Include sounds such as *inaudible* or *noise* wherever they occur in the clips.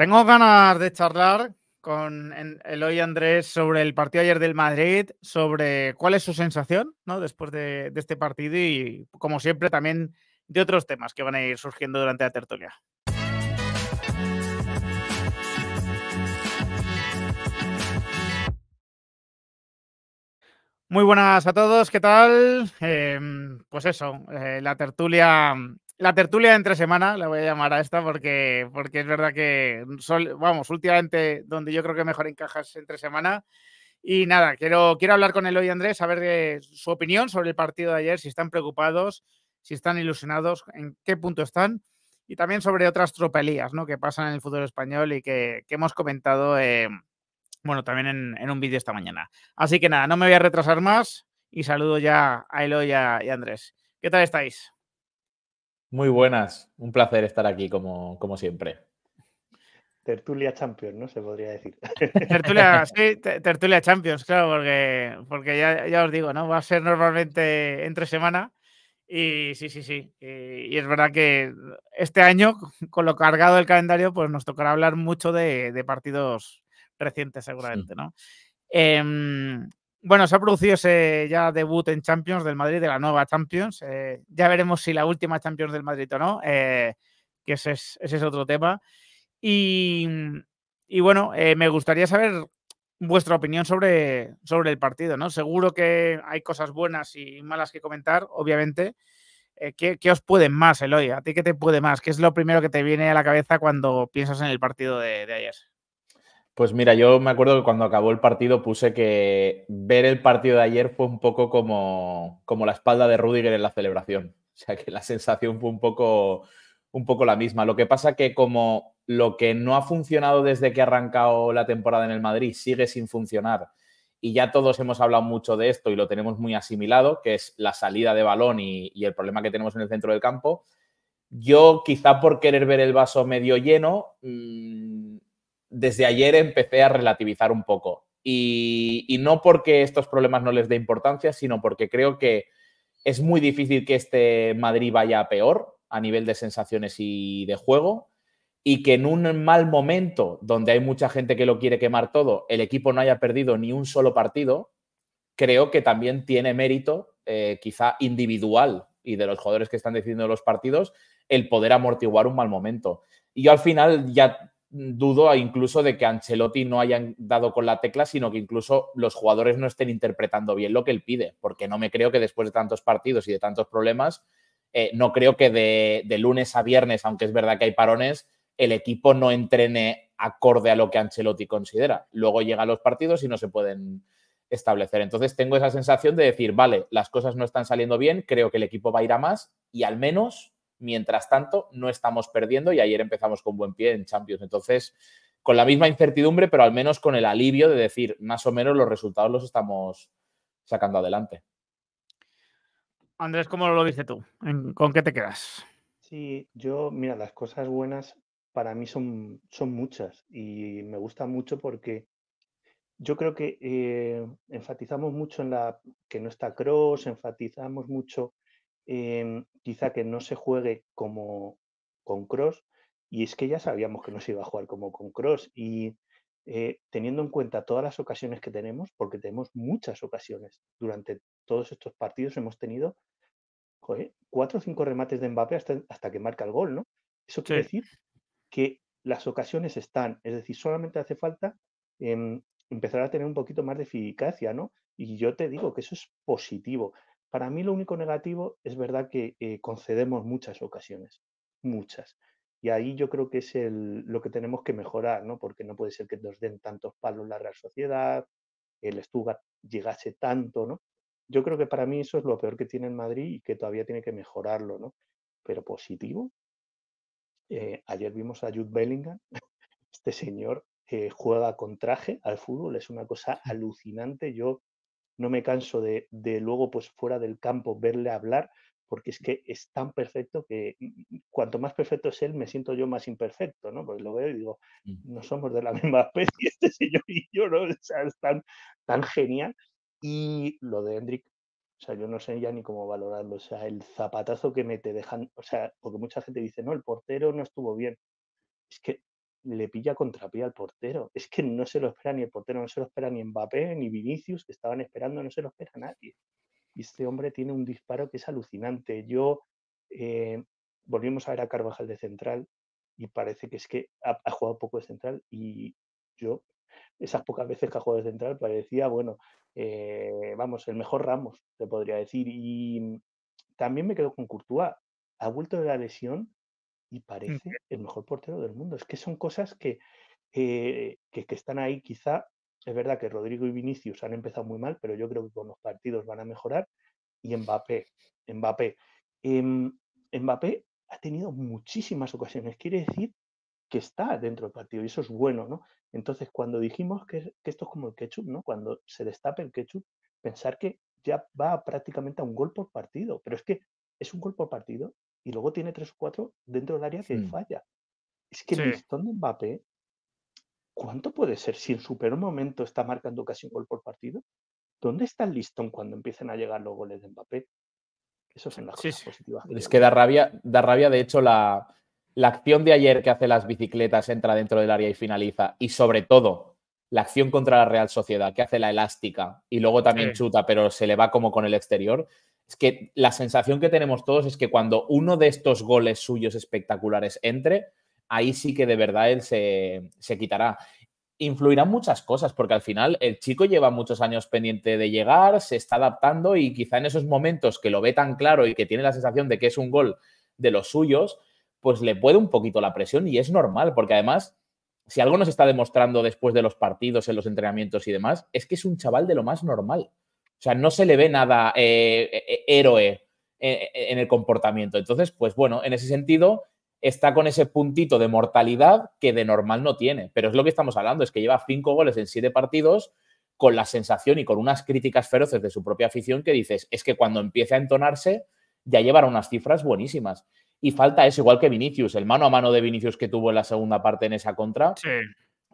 Tengo ganas de charlar con Eloy Andrés sobre el partido ayer del Madrid, sobre cuál es su sensación ¿no? después de, este partido y, como siempre, también de otros temas que van a ir surgiendo durante la tertulia. Muy buenas a todos, ¿qué tal? Em, pues eso, eh, la tertulia la tertulia de entre semana, la voy a llamar a esta porque, porque es verdad que, vamos, últimamente donde yo creo que mejor encajas entre semana. Y nada, quiero, quiero hablar con Eloy Andrés, saber de su opinión sobre el partido de ayer, si están preocupados, si están ilusionados, en qué punto están y también sobre otras tropelías ¿no? que pasan en el fútbol español y que, hemos comentado eh, bueno, también en, un vídeo esta mañana. Así que nada, no me voy a retrasar más y saludo ya a Eloy y y a Andrés. ¿Qué tal estáis? Muy buenas, un placer estar aquí como, siempre. Tertulia Champions, ¿no? Se podría decir. *laughs* Tertulia, sí, Tertulia Champions, claro, porque, porque ya, os digo, ¿no? Va a ser normalmente entre semana. Y sí, sí, sí. Y, es verdad que este año, con lo cargado del calendario, pues nos tocará hablar mucho de, partidos recientes, seguramente, ¿no? Em, bueno, se ha producido ese ya debut en Champions del Madrid, de la nueva Champions. Eh, ya veremos si la última Champions del Madrid o no, eh, que ese es, otro tema. Y, bueno, eh, me gustaría saber vuestra opinión sobre, el partido, ¿no? Seguro que hay cosas buenas y malas que comentar, obviamente. ¿qué, os puede más, Eloy? ¿A ti qué te puede más? ¿Qué es lo primero que te viene a la cabeza cuando piensas en el partido de ayer? Pues mira, yo me acuerdo que cuando acabó el partido puse que ver el partido de ayer fue un poco como, como la espalda de Rudiger en la celebración. O sea que la sensación fue un poco, un poco la misma. Lo que pasa que como lo que no ha funcionado desde que ha arrancado la temporada en el Madrid sigue sin funcionar y ya todos hemos hablado mucho de esto y lo tenemos muy asimilado, que es la salida de balón y, el problema que tenemos en el centro del campo, yo quizá por querer ver el vaso medio lleno... Mm, desde ayer empecé a relativizar un poco. Y, no porque estos problemas no les dé importancia, sino porque creo que es muy difícil que este Madrid vaya peor a nivel de sensaciones y de juego. Y que en un mal momento, donde hay mucha gente que lo quiere quemar todo, el equipo no haya perdido ni un solo partido, creo que también tiene mérito, eh, quizá individual y de los jugadores que están decidiendo los partidos, el poder amortiguar un mal momento. Y yo al final ya dudo incluso de que Ancelotti no hayan dado con la tecla, sino que incluso los jugadores no estén interpretando bien lo que él pide, porque no me creo que después de tantos partidos y de tantos problemas, eh, no creo que de, de, lunes a viernes, aunque es verdad que hay parones, el equipo no entrene acorde a lo que Ancelotti considera. Luego llegan los partidos y no se pueden establecer. Entonces tengo esa sensación de decir, vale, las cosas no están saliendo bien, creo que el equipo va a ir a más y al menos Mientras tanto, no estamos perdiendo y ayer empezamos con buen pie en Champions. Entonces, con la misma incertidumbre, pero al menos con el alivio de decir, más o menos los resultados los estamos sacando adelante. Andrés, ¿cómo lo dices tú? ¿Con qué te quedas? Sí, yo, mira, las cosas buenas para mí son, son muchas y me gusta mucho porque yo creo que eh, enfatizamos mucho en la que no está Cross, enfatizamos mucho Em, quizá que no se juegue como con Cross, y es que ya sabíamos que no se iba a jugar como con Cross, y eh, teniendo en cuenta todas las ocasiones que tenemos, porque tenemos muchas ocasiones, durante todos estos partidos hemos tenido cuatro o cinco remates de Mbappé hasta, que marca el gol, ¿no? Eso quiere decir que las ocasiones están, es decir, solamente hace falta em, empezar a tener un poquito más de eficacia, ¿no? Y yo te digo que eso es positivo. Para mí lo único negativo es verdad que eh, concedemos muchas ocasiones, muchas. Y ahí yo creo que es lo que tenemos que mejorar, Porque no puede ser que nos den tantos palos la Real Sociedad, el Stuttgart llegase tanto, ¿no? Yo creo que para mí eso es lo peor que tiene el Madrid y que todavía tiene que mejorarlo, ¿no? Pero positivo. Eh, ayer vimos a Jude Bellingham, *laughs* este señor que eh, juega con traje al fútbol, es una cosa alucinante. Yo no me canso de, luego, pues fuera del campo, verle hablar, porque es que es tan perfecto que mm, mm, cuanto más perfecto es él, me siento yo más imperfecto, ¿no? Porque lo veo y digo, mm. no somos de la *laughs* misma especie, este señor y yo, ¿no? *laughs* O sea, es tan, genial. Y lo de Hendrik, o sea, yo no sé ya ni cómo valorarlo, o sea, el zapatazo que me te dejan, o sea, porque mucha gente dice, no, el portero no estuvo bien. Es que le pilla pie al portero. Es que no se lo espera ni el portero, no se lo espera ni Mbappé, ni Vinicius, que estaban esperando, no se lo espera nadie. Y este hombre tiene un disparo que es alucinante. Yo, eh, volvimos a ver a Carvajal de central y parece que es que ha, jugado poco de central y yo, esas pocas veces que ha jugado de central, parecía, bueno, eh, vamos, el mejor Ramos, te podría decir. Y también me quedo con Courtois. Ha vuelto de la lesión y mm. parece el mejor portero del mundo. Es que son cosas que, que, están ahí. Quizá es verdad que Rodrigo y Vinicius han empezado muy mal, pero yo creo que con los partidos van a mejorar. Y Mbappé, Mbappé. Em, Mbappé ha tenido muchísimas ocasiones. Quiere decir que está dentro del partido y eso es bueno, ¿no? Entonces, cuando dijimos que, que esto es como el ketchup, ¿no? Cuando se destape el ketchup, pensar que ya va prácticamente a un gol por partido, pero es que es un gol por partido y luego tiene tres o cuatro dentro del área que mm. falla. Es que el listón de Mbappé, ¿cuánto puede ser si en su peor momento está marcando casi un gol por partido? ¿Dónde está el listón cuando empiezan a llegar los goles de Mbappé? Eso es las cosas positivas. es que da rabia, da rabia, de hecho, la, acción de ayer que hace las bicicletas, entra dentro del área y finaliza. Y sobre todo, la acción contra la Real Sociedad, que hace la elástica y luego también chuta, pero se le va como con el exterior es que la sensación que tenemos todos es que cuando uno de estos goles suyos espectaculares entre, ahí sí que de verdad él se, se quitará. Influirán muchas cosas, porque al final el chico lleva muchos años pendiente de llegar, se está adaptando y quizá en esos momentos que lo ve tan claro y que tiene la sensación de que es un gol de los suyos, pues le puede un poquito la presión y es normal, porque además, si algo nos está demostrando después de los partidos, en los entrenamientos y demás, es que es un chaval de lo más normal. O sea, no se le ve nada eh, eh, eh, héroe en el comportamiento. Entonces, pues bueno, en ese sentido está con ese puntito de mortalidad que de normal no tiene. Pero es lo que estamos hablando, es que lleva cinco goles en siete partidos con la sensación y con unas críticas feroces de su propia afición que dices, es que cuando empiece a entonarse ya llevará unas cifras buenísimas. Y falta eso, igual que Vinicius, el mano a mano de Vinicius que tuvo en la segunda parte en esa contra. Sí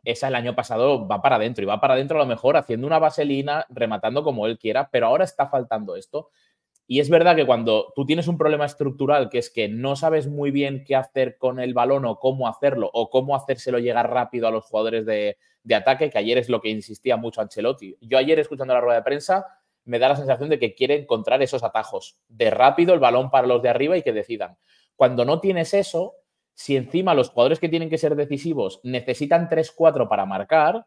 esa el año pasado va para adentro y va para adentro a lo mejor haciendo una vaselina, rematando como él quiera, pero ahora está faltando esto. Y es verdad que cuando tú tienes un problema estructural, que es que no sabes muy bien qué hacer con el balón o cómo hacerlo, o cómo hacérselo llegar rápido a los jugadores de, de ataque, que ayer es lo que insistía mucho Ancelotti. Yo ayer escuchando la rueda de prensa me da la sensación de que quiere encontrar esos atajos, de rápido el balón para los de arriba y que decidan. Cuando no tienes eso, si encima los jugadores que tienen que ser decisivos necesitan 3-4 para marcar,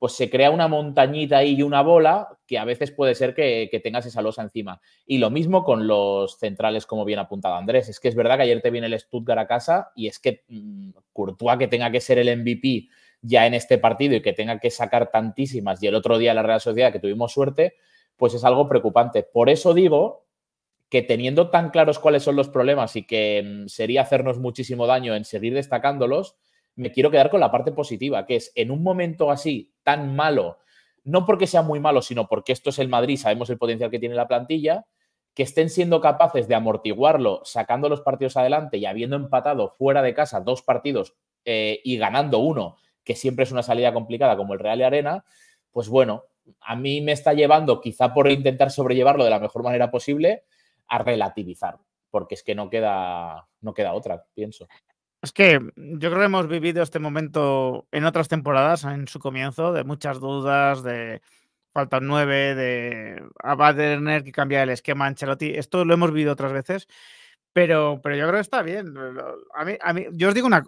pues se crea una montañita ahí y una bola que a veces puede ser que, tengas esa losa encima. Y lo mismo con los centrales, como bien apuntado Andrés. Es que es verdad que ayer te viene el Stuttgart a casa y es que mm, Courtois, que tenga que ser el MVP ya en este partido y que tenga que sacar tantísimas, y el otro día la Real Sociedad, que tuvimos suerte, pues es algo preocupante. Por eso digo que teniendo tan claros cuáles son los problemas y que mm, sería hacernos muchísimo daño en seguir destacándolos, me quiero quedar con la parte positiva, que es en un momento así tan malo, no porque sea muy malo, sino porque esto es el Madrid, sabemos el potencial que tiene la plantilla, que estén siendo capaces de amortiguarlo sacando los partidos adelante y habiendo empatado fuera de casa dos partidos eh, y ganando uno, que siempre es una salida complicada como el Real y Arena, pues bueno, a mí me está llevando quizá por intentar sobrellevarlo de la mejor manera posible a relativizar, porque es que no queda, no queda otra, pienso. Es que mm, yo creo que hemos vivido este momento en otras temporadas, en su comienzo, de muchas dudas, de faltan nueve, de a que cambia el esquema Ancelotti. Esto lo hemos vivido otras veces, pero, pero yo creo que está bien. A mí, a mí, yo os digo, una,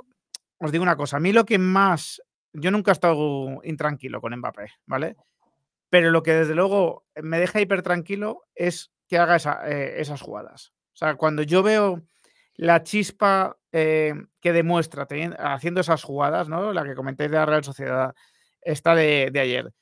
os digo una cosa, a mí lo que más... Yo nunca he estado intranquilo con Mbappé, ¿vale? Pero lo que desde luego me deja hiper tranquilo es que haga eh, esas jugadas. O sea, cuando yo veo la chispa eh, que demuestra haciendo esas jugadas, ¿no? La que comenté de la Real Sociedad, esta de, ayer.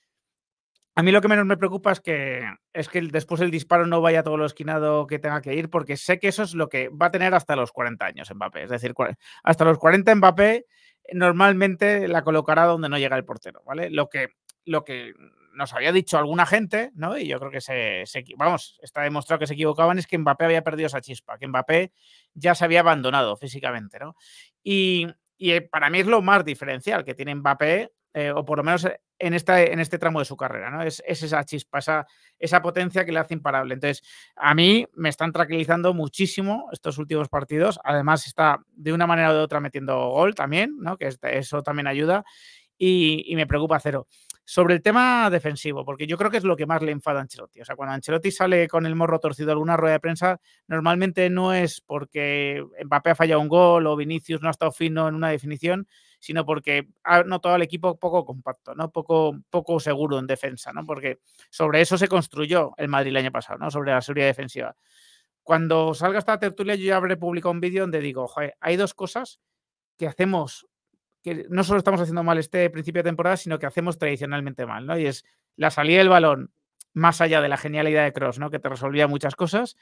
A mí lo que menos me preocupa es que, es que después el disparo no vaya todo lo esquinado que tenga que ir, porque sé que eso es lo que va a tener hasta los 40 años Mbappé. Es decir, hasta los 40 Mbappé normalmente la colocará donde no llega el portero, ¿vale? Lo que, lo que nos había dicho alguna gente, ¿no? Y yo creo que se, vamos, está demostrado que se equivocaban, es que Mbappé había perdido esa chispa, que Mbappé ya se había abandonado físicamente, ¿no? Y, eh, para mí es lo más diferencial que tiene Mbappé, eh, o por lo menos en, esta, en este tramo de su carrera, ¿no? Es, esa chispa, esa, esa, potencia que le hace imparable. Entonces, a mí me están tranquilizando muchísimo estos últimos partidos. Además, está de una manera u de otra metiendo gol también, ¿no? Que eso también ayuda. Y, y me preocupa cero. Sobre el tema defensivo, porque yo creo que es lo que más le enfada a Ancelotti. O sea, cuando Ancelotti sale con el morro torcido a alguna rueda de prensa, normalmente no es porque Mbappé ha fallado un gol o Vinicius no ha estado fino en una definición, sino porque ha notado al equipo poco compacto, ¿no? Poco, poco seguro en defensa, ¿no? Porque sobre eso se construyó el Madrid el año pasado, ¿no? Sobre la seguridad defensiva. Cuando salga esta tertulia, yo ya habré publicado un vídeo donde digo, hay dos cosas que hacemos que no solo estamos haciendo mal este principio de temporada, sino que hacemos tradicionalmente mal, ¿no? Y es la salida del balón, más allá de la genialidad de Cross, ¿no? Que te resolvía muchas cosas,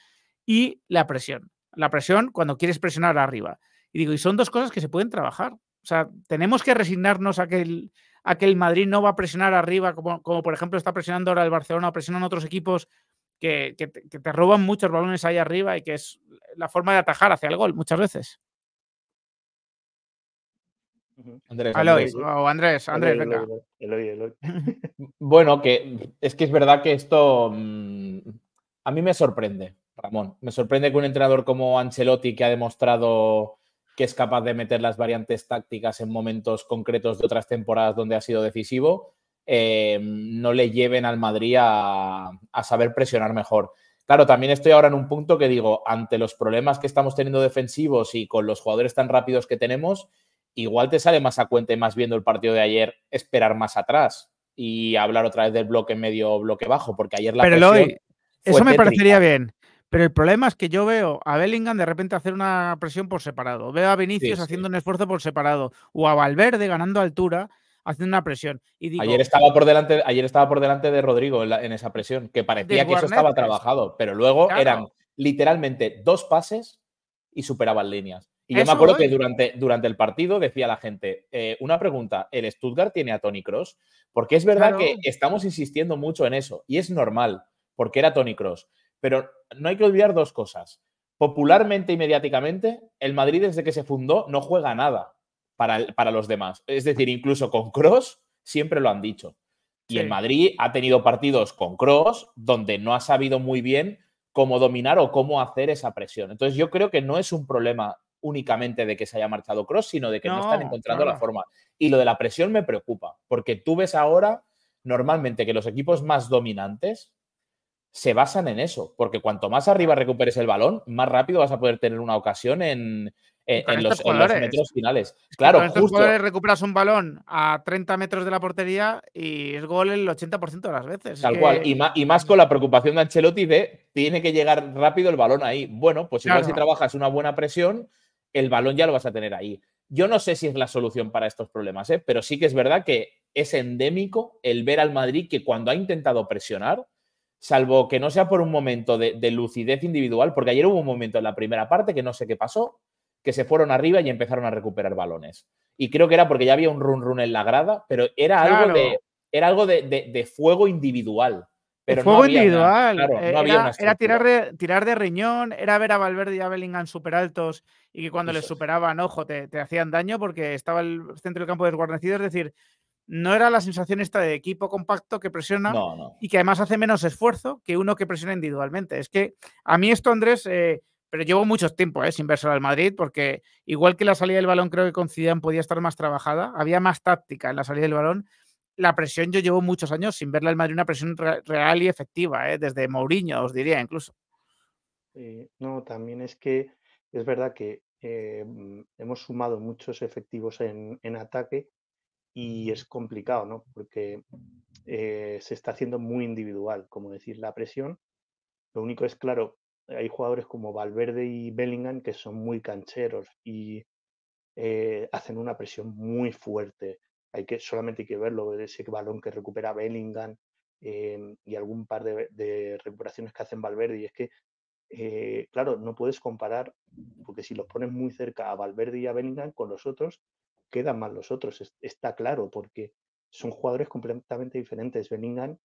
y la presión. La presión cuando quieres presionar arriba. Y digo, y son dos cosas que se pueden trabajar. O sea, tenemos que resignarnos a que el, Madrid no va a presionar arriba, como, como por ejemplo está presionando ahora el Barcelona o presionan otros equipos que, te, que, te, roban muchos balones ahí arriba y que es la forma de atajar hacia el gol muchas veces. Andrés, Andrés. Andrés, *laughs* bueno, que es que es verdad que esto mm, a mí me sorprende, Ramón. Me sorprende que un entrenador como Ancelotti, que ha demostrado que es capaz de meter las variantes tácticas en momentos concretos de otras temporadas donde ha sido decisivo, eh, no le lleven al Madrid a saber presionar mejor. Claro, también estoy ahora en un punto que digo, ante los problemas que estamos teniendo defensivos y con los jugadores tan rápidos que tenemos, igual te sale más a cuenta y más viendo el partido de ayer esperar más atrás y hablar otra vez del bloque medio bloque bajo, porque ayer la Pero presión eso me parecería bien. Pero el problema es que yo veo a Bellingham de repente hacer una presión por separado. Veo a Vinicius haciendo un esfuerzo por separado. O a Valverde ganando altura haciendo una presión. ayer, estaba por delante, ayer estaba por delante de Rodrigo en, esa presión, que parecía que eso estaba trabajado. Pero luego eran literalmente dos pases y superaban líneas. Y yo me acuerdo que durante, durante el partido decía la gente, eh, una pregunta, ¿el Stuttgart tiene a Tony Cross? Porque es verdad que estamos insistiendo mucho en eso, y es normal, porque era Tony Cross. Pero no hay que olvidar dos cosas. Popularmente y mediáticamente, el Madrid desde que se fundó no juega nada para, los demás. Es decir, incluso con Cross siempre lo han dicho. Y en el Madrid ha tenido partidos con Cross donde no ha sabido muy bien cómo dominar o cómo hacer esa presión. Entonces yo creo que no es un problema únicamente de que se haya marchado Cross, sino de que no, están encontrando la forma. Y lo de la presión me preocupa, porque tú ves ahora normalmente que los equipos más dominantes se basan en eso, porque cuanto más arriba recuperes el balón, más rápido vas a poder tener una ocasión en, en, los, en metros finales. Claro, justo. recuperas un balón a 30 metros de la portería y es gol el 80% de las veces. Tal cual. Y, más, con la preocupación de Ancelotti de tiene que llegar rápido el balón ahí. Bueno, pues igual si trabajas una buena presión, el balón ya lo vas a tener ahí. Yo no sé si es la solución para estos problemas, ¿eh? pero sí que es verdad que es endémico el ver al Madrid que cuando ha intentado presionar, salvo que no sea por un momento de, lucidez individual, porque ayer hubo un momento en la primera parte que no sé qué pasó, que se fueron arriba y empezaron a recuperar balones. Y creo que era porque ya había un run run en la grada, pero era algo era algo de fuego individual el juego individual. Eh, era, tirar, de, riñón, era ver a Valverde y a Bellingham super altos y que cuando les superaban, ojo, te, hacían daño porque estaba el centro del campo desguarnecido. Es decir, no era la sensación esta de equipo compacto que presiona y que además hace menos esfuerzo que uno que presiona individualmente. Es que a mí esto, Andrés, eh, pero llevo mucho tiempo eh, sin verse al Madrid porque igual que la salida del balón creo que con Zidane podía estar más trabajada, había más táctica en la salida del balón la presión, yo llevo muchos años sin verla en Madrid una presión real y efectiva, ¿eh? desde Mourinho, os diría incluso. no, también es que es verdad que eh, mm, hemos sumado muchos efectivos en, en, ataque y es complicado, ¿no? Porque eh, se está haciendo muy individual, como decir, la presión. Lo único es, claro, hay jugadores como Valverde y Bellingham que son muy cancheros y hacen una presión muy fuerte hay que, solamente hay que verlo, ese balón que recupera Bellingham em, y algún par de, recuperaciones que hacen Valverde. Y es que, eh, claro, no puedes comparar, porque si los pones muy cerca a Valverde y a Bellingham con los otros, quedan mal los otros, está claro, porque son jugadores completamente diferentes. Bellingham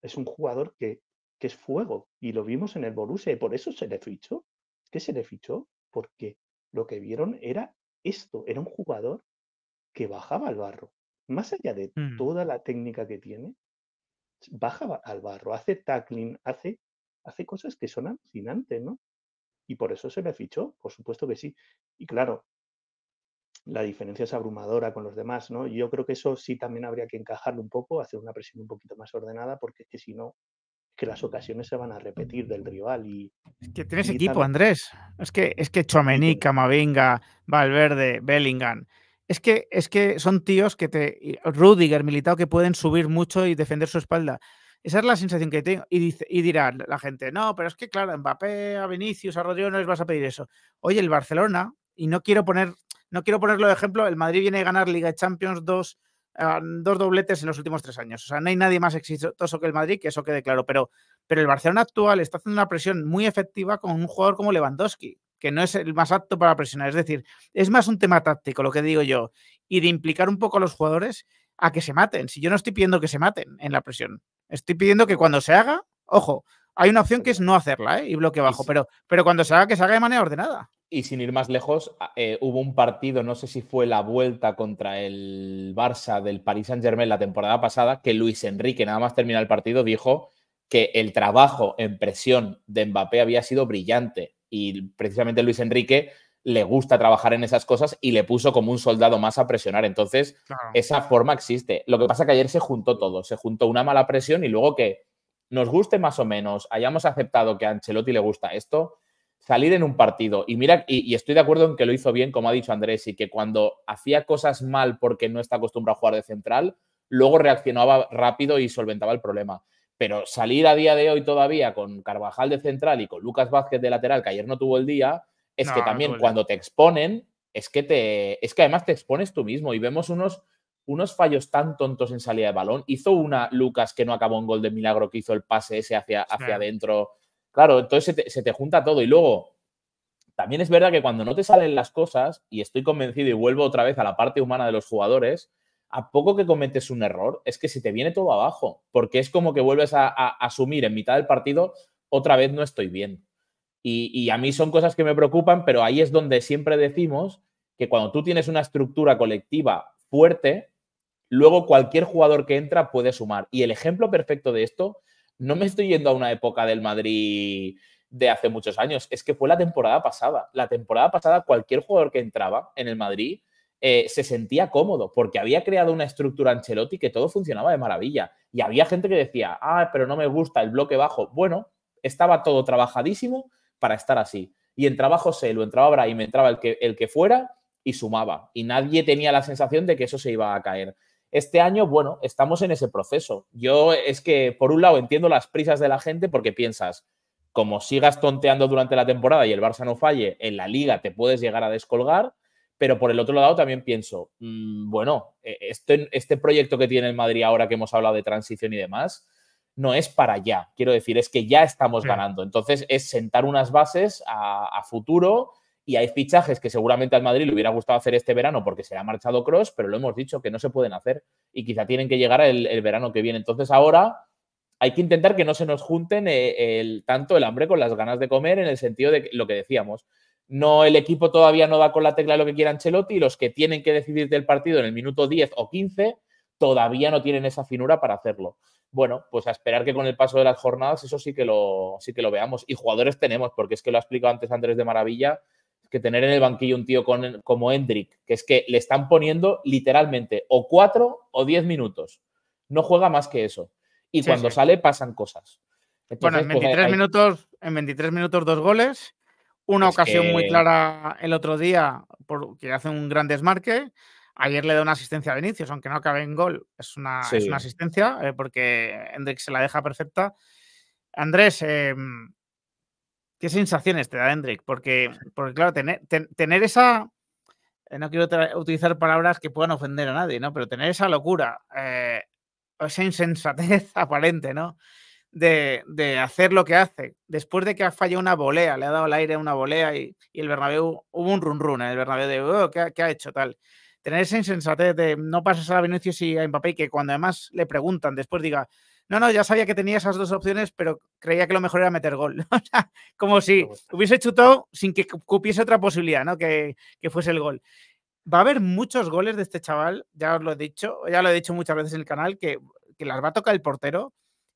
es un jugador que, que es fuego y lo vimos en el Borussia y por eso se le fichó. ¿Qué se le fichó? Porque lo que vieron era esto, era un jugador que bajaba al barro. Más allá de mm. toda la técnica que tiene, baja al barro, hace tackling, hace, hace cosas que son alucinantes, ¿no? Y por eso se le fichó, por supuesto que sí. Y claro, la diferencia es abrumadora con los demás, ¿no? Yo creo que eso sí también habría que encajarlo un poco, hacer una presión un poquito más ordenada, porque es que si no, que las ocasiones se van a repetir del rival y... Es que tienes equipo, Andrés. Es que, es que Camavinga, Valverde, Bellingham... Es que, es que son tíos que te. Rudiger, militado, que pueden subir mucho y defender su espalda. Esa es la sensación que tengo. Y, dice, y dirá la gente, no, pero es que, claro, a Mbappé, a Vinicius, a Rodrigo no les vas a pedir eso. Oye, el Barcelona, y no quiero poner, no quiero ponerlo de ejemplo, el Madrid viene a ganar Liga de Champions dos, ah, dos dobletes en los últimos tres años. O sea, no hay nadie más exitoso que el Madrid, que eso quede claro. Pero, pero el Barcelona actual está haciendo una presión muy efectiva con un jugador como Lewandowski que no es el más apto para presionar. Es decir, es más un tema táctico, lo que digo yo, y de implicar un poco a los jugadores a que se maten. Si yo no estoy pidiendo que se maten en la presión, estoy pidiendo que cuando se haga, ojo, hay una opción que es no hacerla ¿eh? y bloque bajo, pero, pero cuando se haga, que se haga de manera ordenada. Y sin ir más lejos, ah, eh, hubo un partido, no sé si fue la vuelta contra el Barça del Paris Saint Germain la temporada pasada, que Luis Enrique, nada más terminar el partido, dijo que el trabajo en presión de Mbappé había sido brillante y precisamente Luis Enrique le gusta trabajar en esas cosas y le puso como un soldado más a presionar. Entonces, esa forma existe. Lo que pasa que ayer se juntó todo, se juntó una mala presión y luego que nos guste más o menos, hayamos aceptado que a Ancelotti le gusta esto, salir en un partido. Y mira, y, estoy de acuerdo en que lo hizo bien, como ha dicho Andrés, y que cuando hacía cosas mal porque no está acostumbrado a jugar de central, luego reaccionaba rápido y solventaba el problema. Pero salir a día de hoy todavía con Carvajal de central y con Lucas Vázquez de lateral, que ayer no tuvo el día, es que también cuando te exponen, es que te. Es que además te expones tú mismo. Y vemos unos, unos fallos tan tontos en salida de balón. Hizo una Lucas que no acabó un gol de milagro, que hizo el pase ese hacia, hacia adentro. Claro, entonces se te, se te junta todo. Y luego, también es verdad que cuando no te salen las cosas, y estoy convencido y vuelvo otra vez a la parte humana de los jugadores, a poco que cometes un error, es que se te viene todo abajo, porque es como que vuelves a, asumir en mitad del partido, otra vez no estoy bien. Y, y, a mí son cosas que me preocupan, pero ahí es donde siempre decimos que cuando tú tienes una estructura colectiva fuerte, luego cualquier jugador que entra puede sumar. Y el ejemplo perfecto de esto, no me estoy yendo a una época del Madrid de hace muchos años, es que fue la temporada pasada. La temporada pasada cualquier jugador que entraba en el Madrid eh, se sentía cómodo porque había creado una estructura Ancelotti que todo funcionaba de maravilla. Y había gente que decía, ah, pero no me gusta el bloque bajo. Bueno, estaba todo trabajadísimo para estar así. Y en trabajo se lo entraba Brahim, entraba el que, el que fuera y sumaba. Y nadie tenía la sensación de que eso se iba a caer. Este año, bueno, estamos en ese proceso. Yo es que, por un lado, entiendo las prisas de la gente porque piensas, como sigas tonteando durante la temporada y el Barça no falle, en la liga te puedes llegar a descolgar pero por el otro lado también pienso, mm, bueno, e, este, este, proyecto que tiene el Madrid ahora que hemos hablado de transición y demás, no es para ya Quiero decir, es que ya estamos ganando. Entonces es sentar unas bases a, futuro y hay fichajes que seguramente al Madrid le hubiera gustado hacer este verano porque se ha marchado Cross, pero lo hemos dicho que no se pueden hacer y quizá tienen que llegar el, verano que viene. Entonces ahora hay que intentar que no se nos junten eh, tanto el hambre con las ganas de comer en el sentido de lo que decíamos no el equipo todavía no da con la tecla de lo que quieran Ancelotti y los que tienen que decidir del partido en el minuto 10 o 15 todavía no tienen esa finura para hacerlo. Bueno, pues a esperar que con el paso de las jornadas eso sí que lo, sí que lo veamos. Y jugadores tenemos, porque es que lo ha explicado antes Andrés de Maravilla, que tener en el banquillo un tío como Hendrik, que es que le están poniendo literalmente o 4 o 10 minutos. No juega más que eso. Y cuando sale pasan cosas. bueno, en 23, pues, minutos, en 23 minutos dos goles una ocasión muy clara el otro día, porque hace un gran desmarque. Ayer le da una asistencia a Vinicius, aunque no acabe en gol. Es una, asistencia eh, porque Hendrik se la deja perfecta. Andrés, eh, ¿qué sensaciones te da Hendrik? Porque, porque claro, tener, tener esa. Eh, no quiero utilizar palabras que puedan ofender a nadie, ¿no? Pero tener esa locura, esa insensatez *laughs* aparente, ¿no? de, hacer lo que hace. Después de que ha fallado una volea, le ha dado al aire una volea y, el Bernabéu, hubo un run run en el Bernabéu de, oh, ¿qué, ha, hecho tal? Tener esa insensatez de no pasas a Vinicius y a Mbappé y que cuando además le preguntan después diga, no, no, ya sabía que tenía esas dos opciones, pero creía que lo mejor era meter gol. *laughs* como si pues hubiese todo sin que cupiese otra posibilidad, ¿no? Que, fuese el gol. Va a haber muchos goles de este chaval, ya os lo he dicho, ya lo he dicho muchas veces en el canal, que, que las va a tocar el portero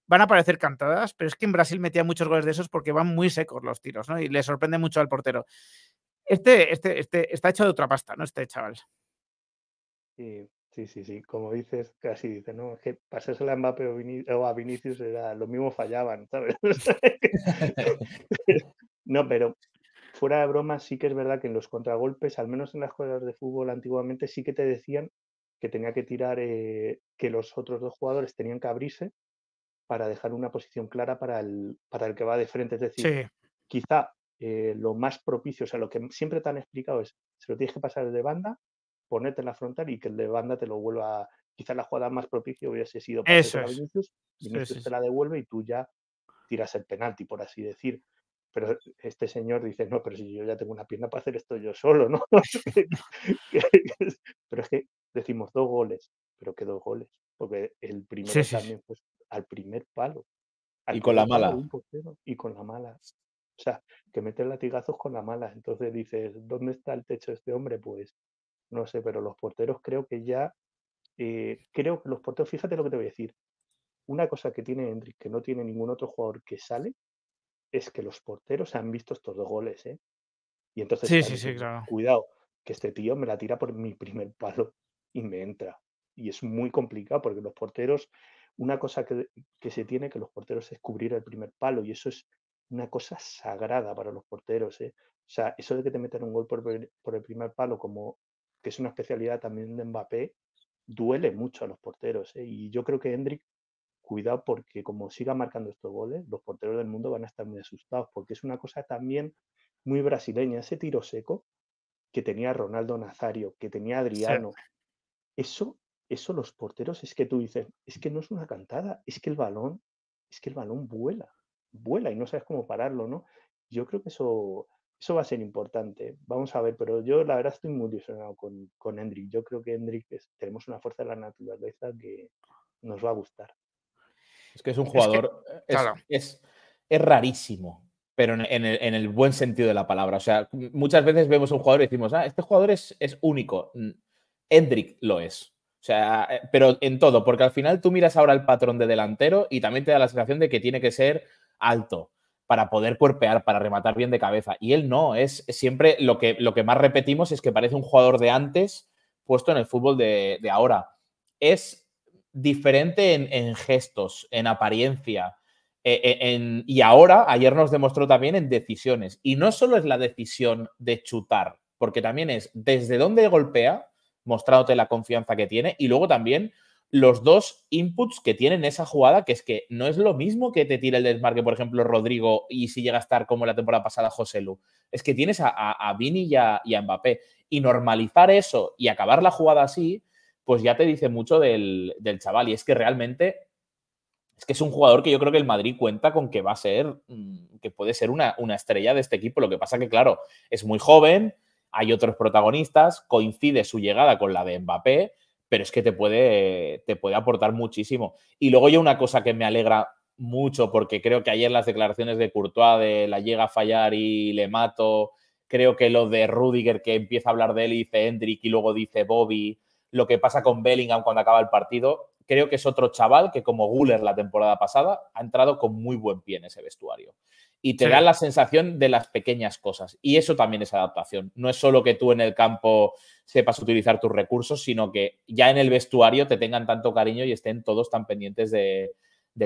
van a parecer cantadas, pero es que en Brasil metía muchos goles de esos porque van muy secos los tiros, ¿no? Y le sorprende mucho al portero. Este, este, este está hecho de otra pasta, ¿no? Este chaval. Sí, sí, sí, Como dices, casi dices, ¿no? que pasársela a Mbappé o, a Vinicius era lo mismo fallaban, ¿sabes? *laughs* *laughs* no, pero fuera de broma, sí que es verdad que en los contragolpes, al menos en las jugadas de fútbol antiguamente, sí que te decían que tenía que tirar, eh, que los otros dos jugadores tenían que abrirse para dejar una posición clara para el, para el que va de frente. Es decir, quizá eh, lo más propicio, o sea, lo que siempre te han explicado es, se lo tienes que pasar el de banda, ponerte en la frontal y que el de banda te lo vuelva, quizá la jugada más propicia hubiese sido para te la devuelve y tú ya tiras el penalti, por así decir pero este señor dice, no, pero si yo ya tengo una pierna para hacer esto yo solo, ¿no? *laughs* pero es que decimos dos goles, pero que dos goles, porque el primero también fue pues, al primer palo. y con la mala. y con la mala. O sea, que mete latigazos con la mala. Entonces dices, ¿dónde está el techo de este hombre? Pues no sé, pero los porteros creo que ya, eh, creo que los porteros, fíjate lo que te voy a decir. Una cosa que tiene Hendrik, que no tiene ningún otro jugador que sale, es que los porteros han visto estos dos goles, ¿eh? Y entonces, sí, sí, sí, claro. cuidado, que este tío me la tira por mi primer palo y me entra. Y es muy complicado porque los porteros una cosa que, se tiene que los porteros es cubrir el primer palo y eso es una cosa sagrada para los porteros. ¿eh? O sea, eso de que te metan un gol por, el primer palo, como que es una especialidad también de Mbappé, duele mucho a los porteros. ¿eh? Y yo creo que Hendrik, cuidado porque como siga marcando estos goles, los porteros del mundo van a estar muy asustados porque es una cosa también muy brasileña. Ese tiro seco que tenía Ronaldo Nazario, que tenía Adriano, eso eso los porteros es que tú dices, es que no es una cantada, es que el balón, es que el balón vuela, vuela y no sabes cómo pararlo, ¿no? Yo creo que eso, eso va a ser importante. Vamos a ver, pero yo la verdad estoy muy ilusionado con, con Hendrik. Yo creo que Hendrik tenemos una fuerza de la naturaleza que nos va a gustar. Es que es un jugador, eh, es, es, rarísimo, pero en, el, buen sentido de la palabra. O sea, muchas veces vemos un jugador y decimos, ah, este jugador es, es único. Hendrik lo es. O sea, eh, pero en todo, porque al final tú miras ahora el patrón de delantero y también te da la sensación de que tiene que ser alto para poder cuerpear, para rematar bien de cabeza. Y él no, es siempre lo que, lo que más repetimos es que parece un jugador de antes puesto en el fútbol de, ahora. Es diferente en, gestos, en apariencia. E, e, y ahora, ayer nos demostró también en decisiones. Y no solo es la decisión de chutar, porque también es desde dónde golpea, mostrándote la confianza que tiene. Y luego también los dos inputs que tiene en esa jugada, que es que no es lo mismo que te tira el desmarque, por ejemplo, Rodrigo, y si llega a estar como la temporada pasada José Lu. Es que tienes a, Vini y a, y Mbappé. Y normalizar eso y acabar la jugada así, pues ya te dice mucho del, chaval. Y es que realmente es que es un jugador que yo creo que el Madrid cuenta con que va a ser, mm, que puede ser una, una estrella de este equipo. Lo que pasa que, claro, es muy joven hay otros protagonistas, coincide su llegada con la de Mbappé, pero es que te puede, te puede aportar muchísimo. Y luego yo una cosa que me alegra mucho, porque creo que ayer las declaraciones de Courtois de la llega a fallar y le mato, creo que lo de Rudiger que empieza a hablar de él y dice Hendrik y luego dice Bobby, lo que pasa con Bellingham cuando acaba el partido, creo que es otro chaval que como Guller la temporada pasada ha entrado con muy buen pie en ese vestuario y te dan da la sensación de las pequeñas cosas. Y eso también es adaptación. No es solo que tú en el campo sepas utilizar tus recursos, sino que ya en el vestuario te tengan tanto cariño y estén todos tan pendientes de,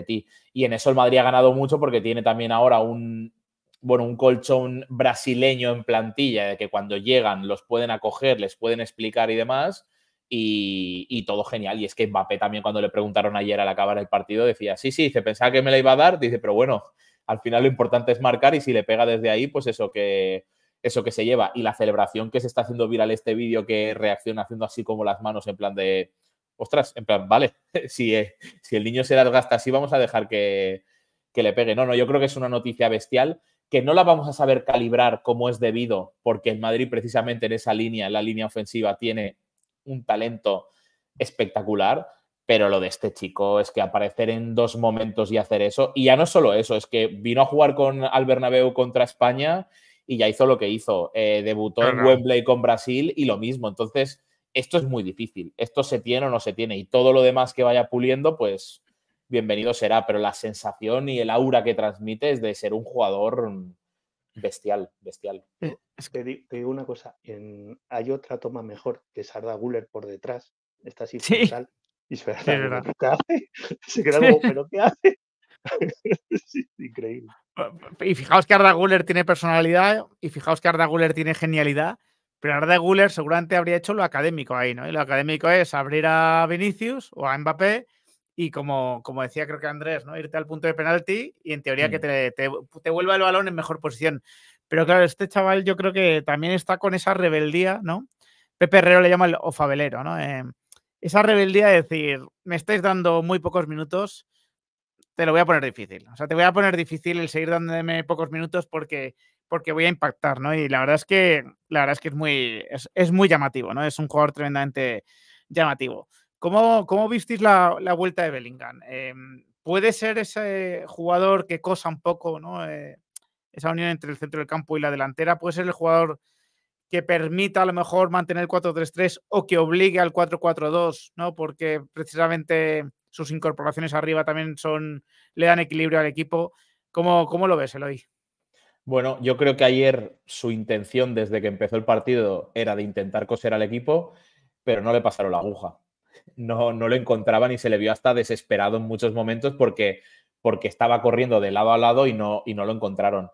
ti. Y en eso el Madrid ha ganado mucho porque tiene también ahora un, bueno, un colchón brasileño en plantilla, de que cuando llegan los pueden acoger, les pueden explicar y demás. Y, todo genial. Y es que Mbappé también cuando le preguntaron ayer al acabar el partido decía, sí, sí, se pensaba que me la iba a dar, dice, pero bueno, al final lo importante es marcar y si le pega desde ahí, pues eso que, eso que se lleva. Y la celebración que se está haciendo viral este vídeo que reacciona haciendo así como las manos en plan de, ostras, en plan, vale, *laughs* si, eh, si el niño se las gasta así, vamos a dejar que, que le pegue. No, no, yo creo que es una noticia bestial que no la vamos a saber calibrar como es debido, porque el Madrid precisamente en esa línea, en la línea ofensiva, tiene un talento espectacular pero lo de este chico es que aparecer en dos momentos y hacer eso. Y ya no solo eso, es que vino a jugar con al Bernabéu contra España y ya hizo lo que hizo. Eh, debutó en Wembley con Brasil y lo mismo. Entonces, esto es muy difícil. Esto se tiene o no se tiene. Y todo lo demás que vaya puliendo, pues bienvenido será. Pero la sensación y el aura que transmite es de ser un jugador bestial, bestial. Eh, es que te digo una cosa, hay otra toma mejor que Sarda Guller por detrás. Esta sí, ¿Sí? Y se, *laughs* queda ¿pero qué hace? *laughs* increíble. Y fijaos que Arda Guller tiene personalidad y fijaos que Arda Guller tiene genialidad, pero Arda Guller seguramente habría hecho lo académico ahí, ¿no? Y lo académico es abrir a Vinicius o a Mbappé y como, como decía creo que Andrés, ¿no? Irte al punto de penalti y en teoría que mm. te, vuelva el balón en mejor posición. Pero claro, este chaval yo creo que también está con esa rebeldía, ¿no? Pepe Herrero le llama el ofabelero, ¿no? Eh, esa rebeldía de decir, me estáis dando muy pocos minutos, te lo voy a poner difícil. O sea, te voy a poner difícil el seguir dándome pocos minutos porque, porque voy a impactar, ¿no? Y la verdad es que, la verdad es que es muy, es, muy llamativo, ¿no? Es un jugador tremendamente llamativo. ¿Cómo, cómo visteis la, vuelta de Bellingham? Em, ¿Puede ser ese jugador que cosa un poco, ¿no? Eh, esa unión entre el centro del campo y la delantera, puede ser el jugador que permita a lo mejor mantener el 4-3-3 o que obligue al 4-4-2, ¿no? Porque precisamente sus incorporaciones arriba también son, le dan equilibrio al equipo. ¿Cómo, cómo lo ves, Eloy? Bueno, yo creo que ayer su intención desde que empezó el partido era de intentar coser al equipo, pero no le pasaron la aguja. No, no lo encontraban y se le vio hasta desesperado en muchos momentos porque, porque estaba corriendo de lado a lado y no, y no lo encontraron.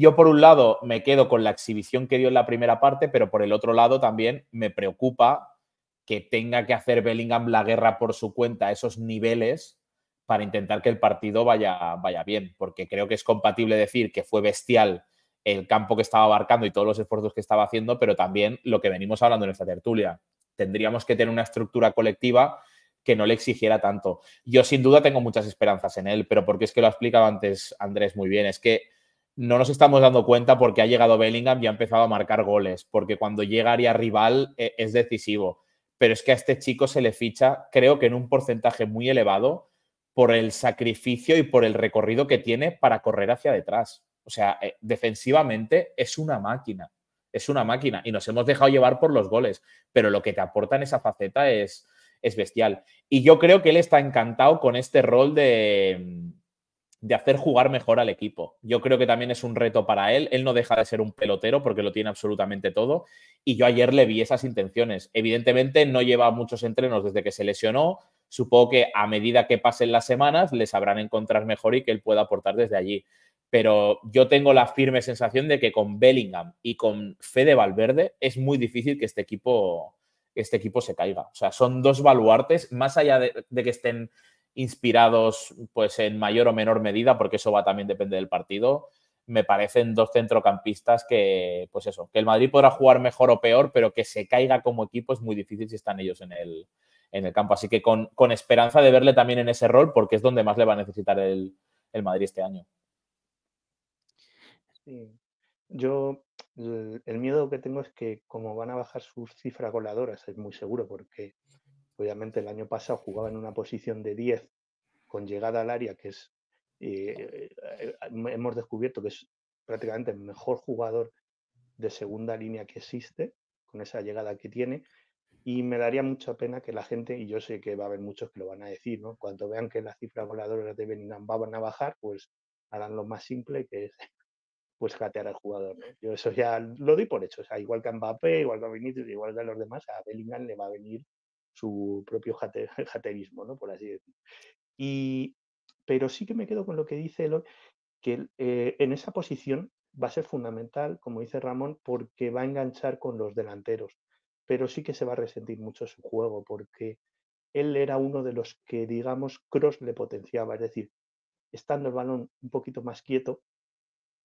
Yo por un lado me quedo con la exhibición que dio en la primera parte, pero por el otro lado también me preocupa que tenga que hacer Bellingham la guerra por su cuenta a esos niveles para intentar que el partido vaya, vaya bien, porque creo que es compatible decir que fue bestial el campo que estaba abarcando y todos los esfuerzos que estaba haciendo, pero también lo que venimos hablando en esta tertulia. Tendríamos que tener una estructura colectiva que no le exigiera tanto. Yo sin duda tengo muchas esperanzas en él, pero porque es que lo ha explicado antes Andrés muy bien, es que no nos estamos dando cuenta porque ha llegado Bellingham y ha empezado a marcar goles, porque cuando llega aria rival e, es decisivo. Pero es que a este chico se le ficha, creo que en un porcentaje muy elevado, por el sacrificio y por el recorrido que tiene para correr hacia detrás. O sea, eh, defensivamente es una máquina, es una máquina y nos hemos dejado llevar por los goles, pero lo que te aporta en esa faceta es, es bestial. Y yo creo que él está encantado con este rol de, de hacer jugar mejor al equipo. Yo creo que también es un reto para él. Él no deja de ser un pelotero porque lo tiene absolutamente todo. Y yo ayer le vi esas intenciones. Evidentemente no lleva muchos entrenos desde que se lesionó. Supongo que a medida que pasen las semanas le sabrán encontrar mejor y que él pueda aportar desde allí. Pero yo tengo la firme sensación de que con Bellingham y con Fede Valverde es muy difícil que este equipo, este equipo se caiga. O sea, son dos baluartes, más allá de que estén inspirados pues en mayor o menor medida, porque eso va también depende del partido. Me parecen dos centrocampistas que, pues eso, que el Madrid podrá jugar mejor o peor, pero que se caiga como equipo es muy difícil si están ellos en el, en el campo. Así que con, esperanza de verle también en ese rol, porque es donde más le va a necesitar el, el Madrid este año. Yo el, miedo que tengo es que como van a bajar sus cifras coladoras, es muy seguro, porque Obviamente el año pasado jugaba en una posición de 10 con llegada al área, que es, eh, eh, eh, hemos descubierto que es prácticamente el mejor jugador de segunda línea que existe, con esa llegada que tiene. Y me daría mucha pena que la gente, y yo sé que va a haber muchos que lo van a decir, ¿no? Cuando vean que las cifras voladoras de Beninam van a bajar, pues harán lo más simple, que es *laughs* pues catear al jugador. Yo eso ya lo doy por hecho. O igual que a Mbappé, igual que a Vinicius, igual que a los demás, a Bellingham le va a venir su propio *laughs* jaterismo, ¿no? por así decirlo. Y, pero sí que me quedo con lo que dice Eloy, que eh, en esa posición va a ser fundamental, como dice Ramón, porque va a enganchar con los delanteros, pero sí que se va a resentir mucho su juego, porque él era uno de los que, digamos, Cross le potenciaba, es decir, estando el balón un poquito más quieto,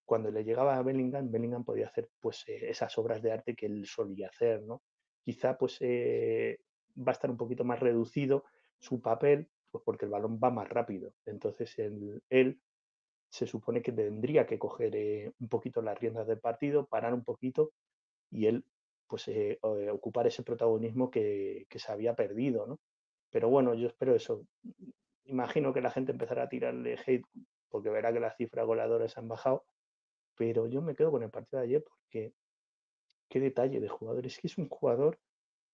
cuando le llegaba a Bellingham, Bellingham podía hacer pues, eh, esas obras de arte que él solía hacer, ¿no? Quizá pues, eh, va a estar un poquito más reducido su papel, pues porque el balón va más rápido. Entonces él se supone que tendría que coger eh, un poquito las riendas del partido, parar un poquito y él pues eh, eh, ocupar ese protagonismo que, se había perdido, Pero bueno, yo espero eso. Imagino que la gente empezará a tirarle hate porque verá que las cifras goleadoras han bajado, pero yo me quedo con el partido de ayer porque qué detalle de jugador. Es que es un jugador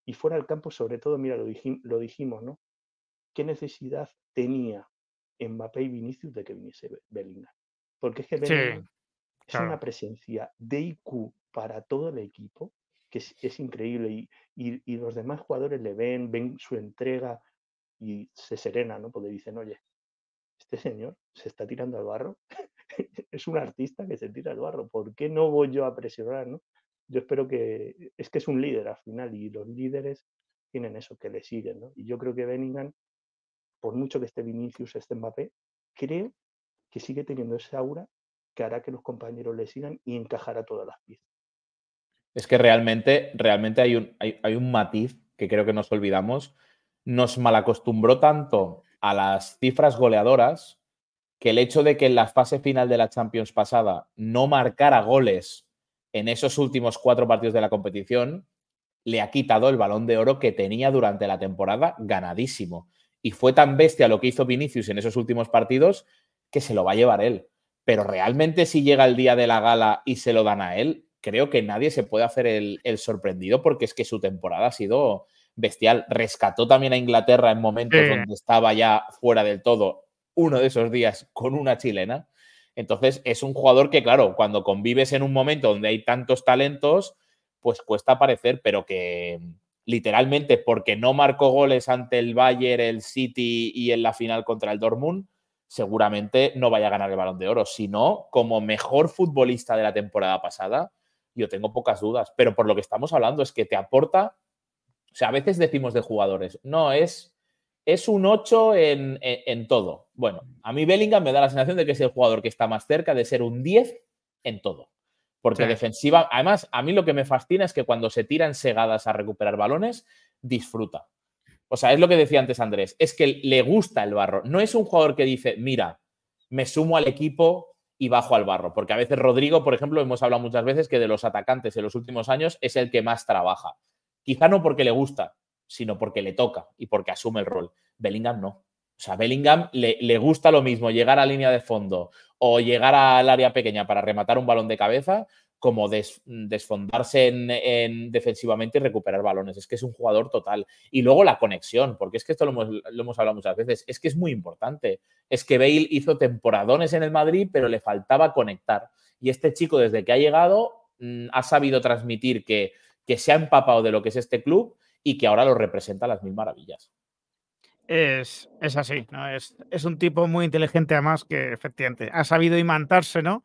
y fuera al campo, sobre todo, mira, lo, dijimos, ¿no? ¿Qué necesidad tenía Mbappé y Vinicius de que viniese Bellingham? Porque es que es una presencia de IQ para todo el equipo que es, increíble y, los demás jugadores le ven, ven su entrega y se serena, ¿no? Porque dicen, oye, este señor se está tirando al barro, *laughs* es un artista que se tira al barro, ¿por qué no voy yo a presionar, ¿no? yo espero que es que es un líder al final y los líderes tienen eso, que le siguen. ¿no? Y yo creo que Bellingham, por mucho que esté Vinicius, esté Mbappé, creo que sigue teniendo ese aura que hará que los compañeros le sigan y encajará todas las piezas. Es que realmente, realmente hay un, hay, hay un matiz que creo que nos olvidamos. Nos malacostumbró tanto a las cifras goleadoras que el hecho de que en la fase final de la Champions pasada no marcara goles en esos últimos cuatro partidos de la competición le ha quitado el balón de oro que tenía durante la temporada ganadísimo. Y fue tan bestia lo que hizo Vinicius en esos últimos partidos que se lo va a llevar él. Pero realmente si llega el día de la gala y se lo dan a él, creo que nadie se puede hacer el, sorprendido porque es que su temporada ha sido bestial. Rescató también a Inglaterra en momentos donde estaba ya fuera del todo, uno de esos días con una chilena. Entonces, es un jugador que, claro, cuando convives en un momento donde hay tantos talentos, pues cuesta aparecer, pero que literalmente porque no marcó goles ante el Bayern, el City y en la final contra el Dortmund, seguramente no vaya a ganar el balón de oro. Si no, como mejor futbolista de la temporada pasada, yo tengo pocas dudas. Pero por lo que estamos hablando es que te aporta, o sea, a veces decimos de jugadores, no es es un 8 en, todo. Bueno, a mí Bellingham me da la sensación de que es el jugador que está más cerca de ser un 10 en todo. Porque defensiva, además, a mí lo que me fascina es que cuando se tiran segadas a recuperar balones, disfruta. O sea, es lo que decía antes Andrés, es que le gusta el barro. No es un jugador que dice, mira, me sumo al equipo y bajo al barro. Porque a veces Rodrigo, por ejemplo, hemos hablado muchas veces que de los atacantes en los últimos años es el que más trabaja. Quizá no porque le gusta, sino porque le toca y porque asume el rol. Bellingham no. O sea, Bellingham le, gusta lo mismo llegar a línea de fondo o llegar al área pequeña para rematar un balón de cabeza como desfondarse en, defensivamente y recuperar balones. Es que es un jugador total. Y luego la conexión, porque es que esto lo hemos, hablado muchas veces, es que es muy importante. Es que Bale hizo temporadones en el Madrid, pero le faltaba conectar. Y este chico, desde que ha llegado, mm, ha sabido transmitir que, que se ha empapado de lo que es este club y que ahora lo representa a las mil maravillas. Es, así, ¿no? Es, un tipo muy inteligente, además, que efectivamente ha sabido imantarse, ¿no?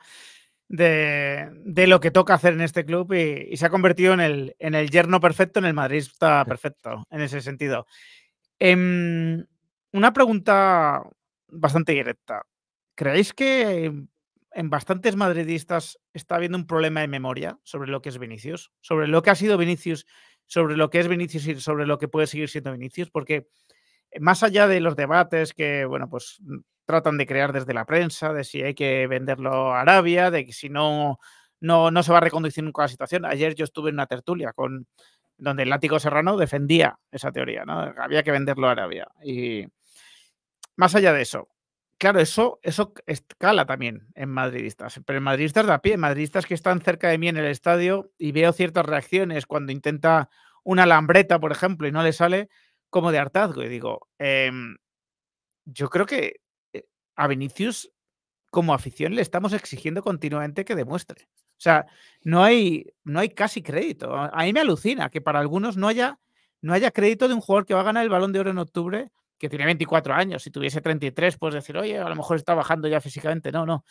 De, lo que toca hacer en este club y, se ha convertido en el, en el yerno perfecto, en el madridista perfecto, en ese sentido. Em, una pregunta bastante directa. ¿Creéis que en bastantes madridistas está habiendo un problema de memoria sobre lo que es Vinicius, sobre lo que ha sido Vinicius sobre lo que es Vinicius y sobre lo que puede seguir siendo Vinicius, porque eh, más allá de los debates que, bueno, pues mm, tratan de crear desde la prensa, de si hay que venderlo a Arabia, de que si no, no, se va a reconducir nunca la situación. Ayer yo estuve en una tertulia con donde el látigo serrano defendía esa teoría, ¿no? Había que venderlo a Arabia. Y más allá de eso, claro, eso, eso escala también en madridistas, pero en madridistas de a pie, madridistas que están cerca de mí en el estadio y veo ciertas reacciones cuando intenta una lambreta, por ejemplo, y no le sale, como de hartazgo. Y digo, em, yo creo que eh, a Vinicius, como afición, le estamos exigiendo continuamente que demuestre. O sea, no hay, no hay casi crédito. A mí me alucina que para algunos no haya, no haya crédito de un jugador que va a ganar el balón de oro en octubre que tiene 24 años. Si tuviese 33, puedes decir, oye, a lo mejor está bajando ya físicamente. No, no.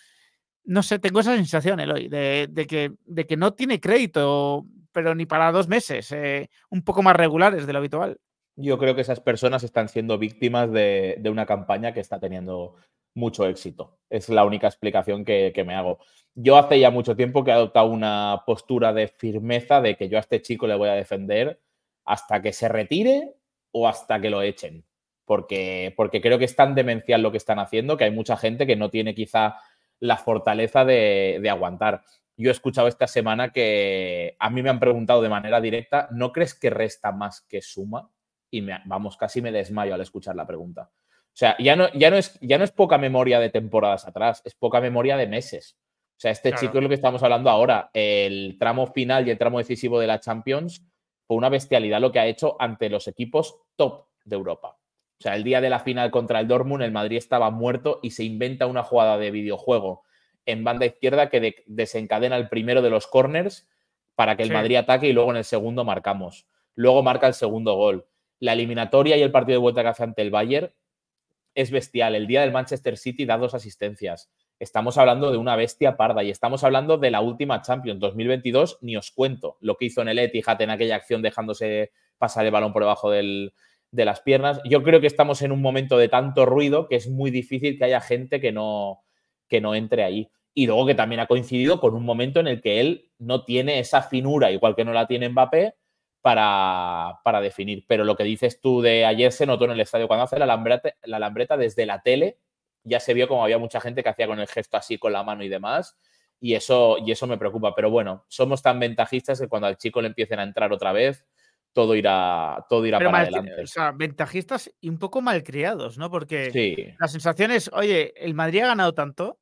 No sé, tengo esa sensación, Eloy, de, que, de que no tiene crédito, pero ni para dos meses, eh, un poco más regulares de lo habitual. Yo creo que esas personas están siendo víctimas de, una campaña que está teniendo mucho éxito. Es la única explicación que, que me hago. Yo hace ya mucho tiempo que he adoptado una postura de firmeza de que yo a este chico le voy a defender hasta que se retire o hasta que lo echen porque, porque creo que es tan demencial lo que están haciendo que hay mucha gente que no tiene quizá la fortaleza de, aguantar. Yo he escuchado esta semana que a mí me han preguntado de manera directa, ¿no crees que resta más que suma? Y me, vamos, casi me desmayo al escuchar la pregunta. O sea, ya no, ya, no es, ya no es poca memoria de temporadas atrás, es poca memoria de meses. O sea, este chico es lo que estamos hablando ahora. El tramo final y el tramo decisivo de la Champions fue una bestialidad lo que ha hecho ante los equipos top de Europa. O sea, el día de la final contra el Dortmund, el Madrid estaba muerto y se inventa una jugada de videojuego en banda izquierda que desencadena el primero de los corners para que el Madrid ataque y luego en el segundo marcamos. Luego marca el segundo gol. La eliminatoria y el partido de vuelta que hace ante el Bayern es bestial. El día del Manchester City da dos asistencias. Estamos hablando de una bestia parda y estamos hablando de la última Champions 2022. Ni os cuento lo que hizo en el Etihad en aquella acción dejándose pasar el balón por debajo del, de las piernas. Yo creo que estamos en un momento de tanto ruido que es muy difícil que haya gente que no, que no entre ahí. Y luego que también ha coincidido con un momento en el que él no tiene esa finura, igual que no la tiene Mbappé, para, para definir. Pero lo que dices tú de ayer se notó en el estadio cuando hace la lambreta, la desde la tele, ya se vio como había mucha gente que hacía con el gesto así, con la mano y demás. Y eso, y eso me preocupa. Pero bueno, somos tan ventajistas que cuando al chico le empiecen a entrar otra vez, todo irá, todo para adelante. O sea, ventajistas y un poco malcriados, ¿no? Porque la sensación es, oye, el Madrid ha ganado tanto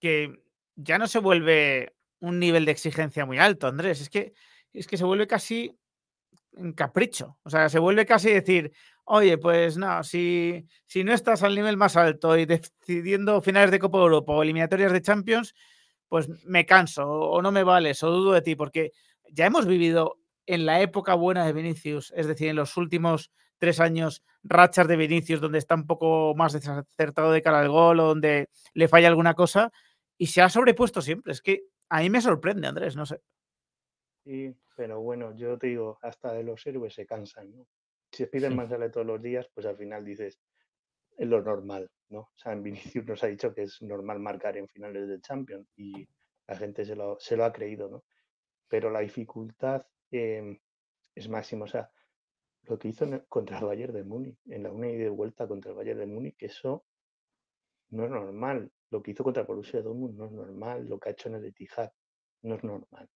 que ya no se vuelve un nivel de exigencia muy alto, Andrés. Es que, es que se vuelve casi un capricho. O sea, se vuelve casi decir, oye, pues no, si, si no estás al nivel más alto y decidiendo finales de Copa de Europa o eliminatorias de Champions, pues me canso o no me vales o dudo de ti, porque ya hemos vivido en la época buena de Vinicius, es decir, en los últimos tres años, rachas de Vinicius donde está un poco más desacertado de cara al gol o donde le falla alguna cosa, y se ha sobrepuesto siempre. Es que a mí me sorprende, Andrés, no sé. Sí, pero bueno, yo te digo, hasta de los héroes se cansan, ¿no? Si piden más sale todos los días, pues al final dices, es lo normal, ¿no? O sea, en *laughs* Vinicius nos ha dicho que es normal marcar en finales de Champions y la gente se lo, se lo ha creído, ¿no? Pero la dificultad Em, es máximo. O sea, lo que hizo contra el Bayern de Múnich, en la una y de vuelta contra el Bayern de Múnich, eso no es normal. Lo que hizo contra el Borussia Dortmund no es normal. Lo que ha hecho en el Etihad no es normal.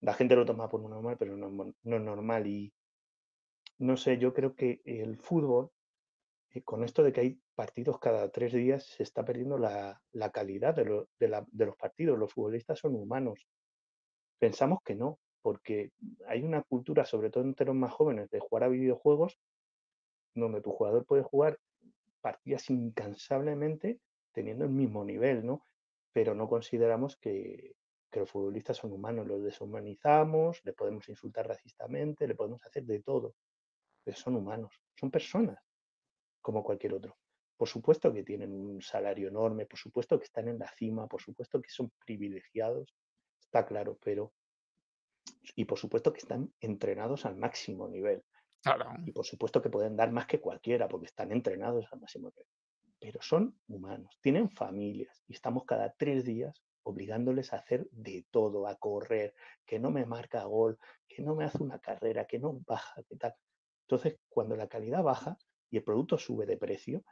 La gente lo toma por normal, pero no, es normal. Y no sé, yo creo que el fútbol, eh, con esto de que hay partidos cada tres días, se está perdiendo la, calidad de los partidos. Los futbolistas son humanos. Pensamos que no, porque hay una cultura, sobre todo entre los más jóvenes, de jugar a videojuegos, donde tu jugador puede jugar partidas incansablemente teniendo el mismo nivel, ¿no? Pero no consideramos que, los futbolistas son humanos, los deshumanizamos, le podemos insultar racistamente, le podemos hacer de todo. Pero son humanos, son personas, como cualquier otro. Por supuesto que tienen un salario enorme, por supuesto que están en la cima, por supuesto que son privilegiados, está claro, pero y por supuesto que están entrenados al máximo nivel. Y por supuesto que pueden dar más que cualquiera porque están entrenados al máximo nivel. Pero son humanos, tienen familias y estamos cada tres días obligándoles a hacer de todo, a correr, que no me marca gol, que no me hace una carrera, que no baja, que tal. Entonces, cuando la calidad baja y el producto sube de precio,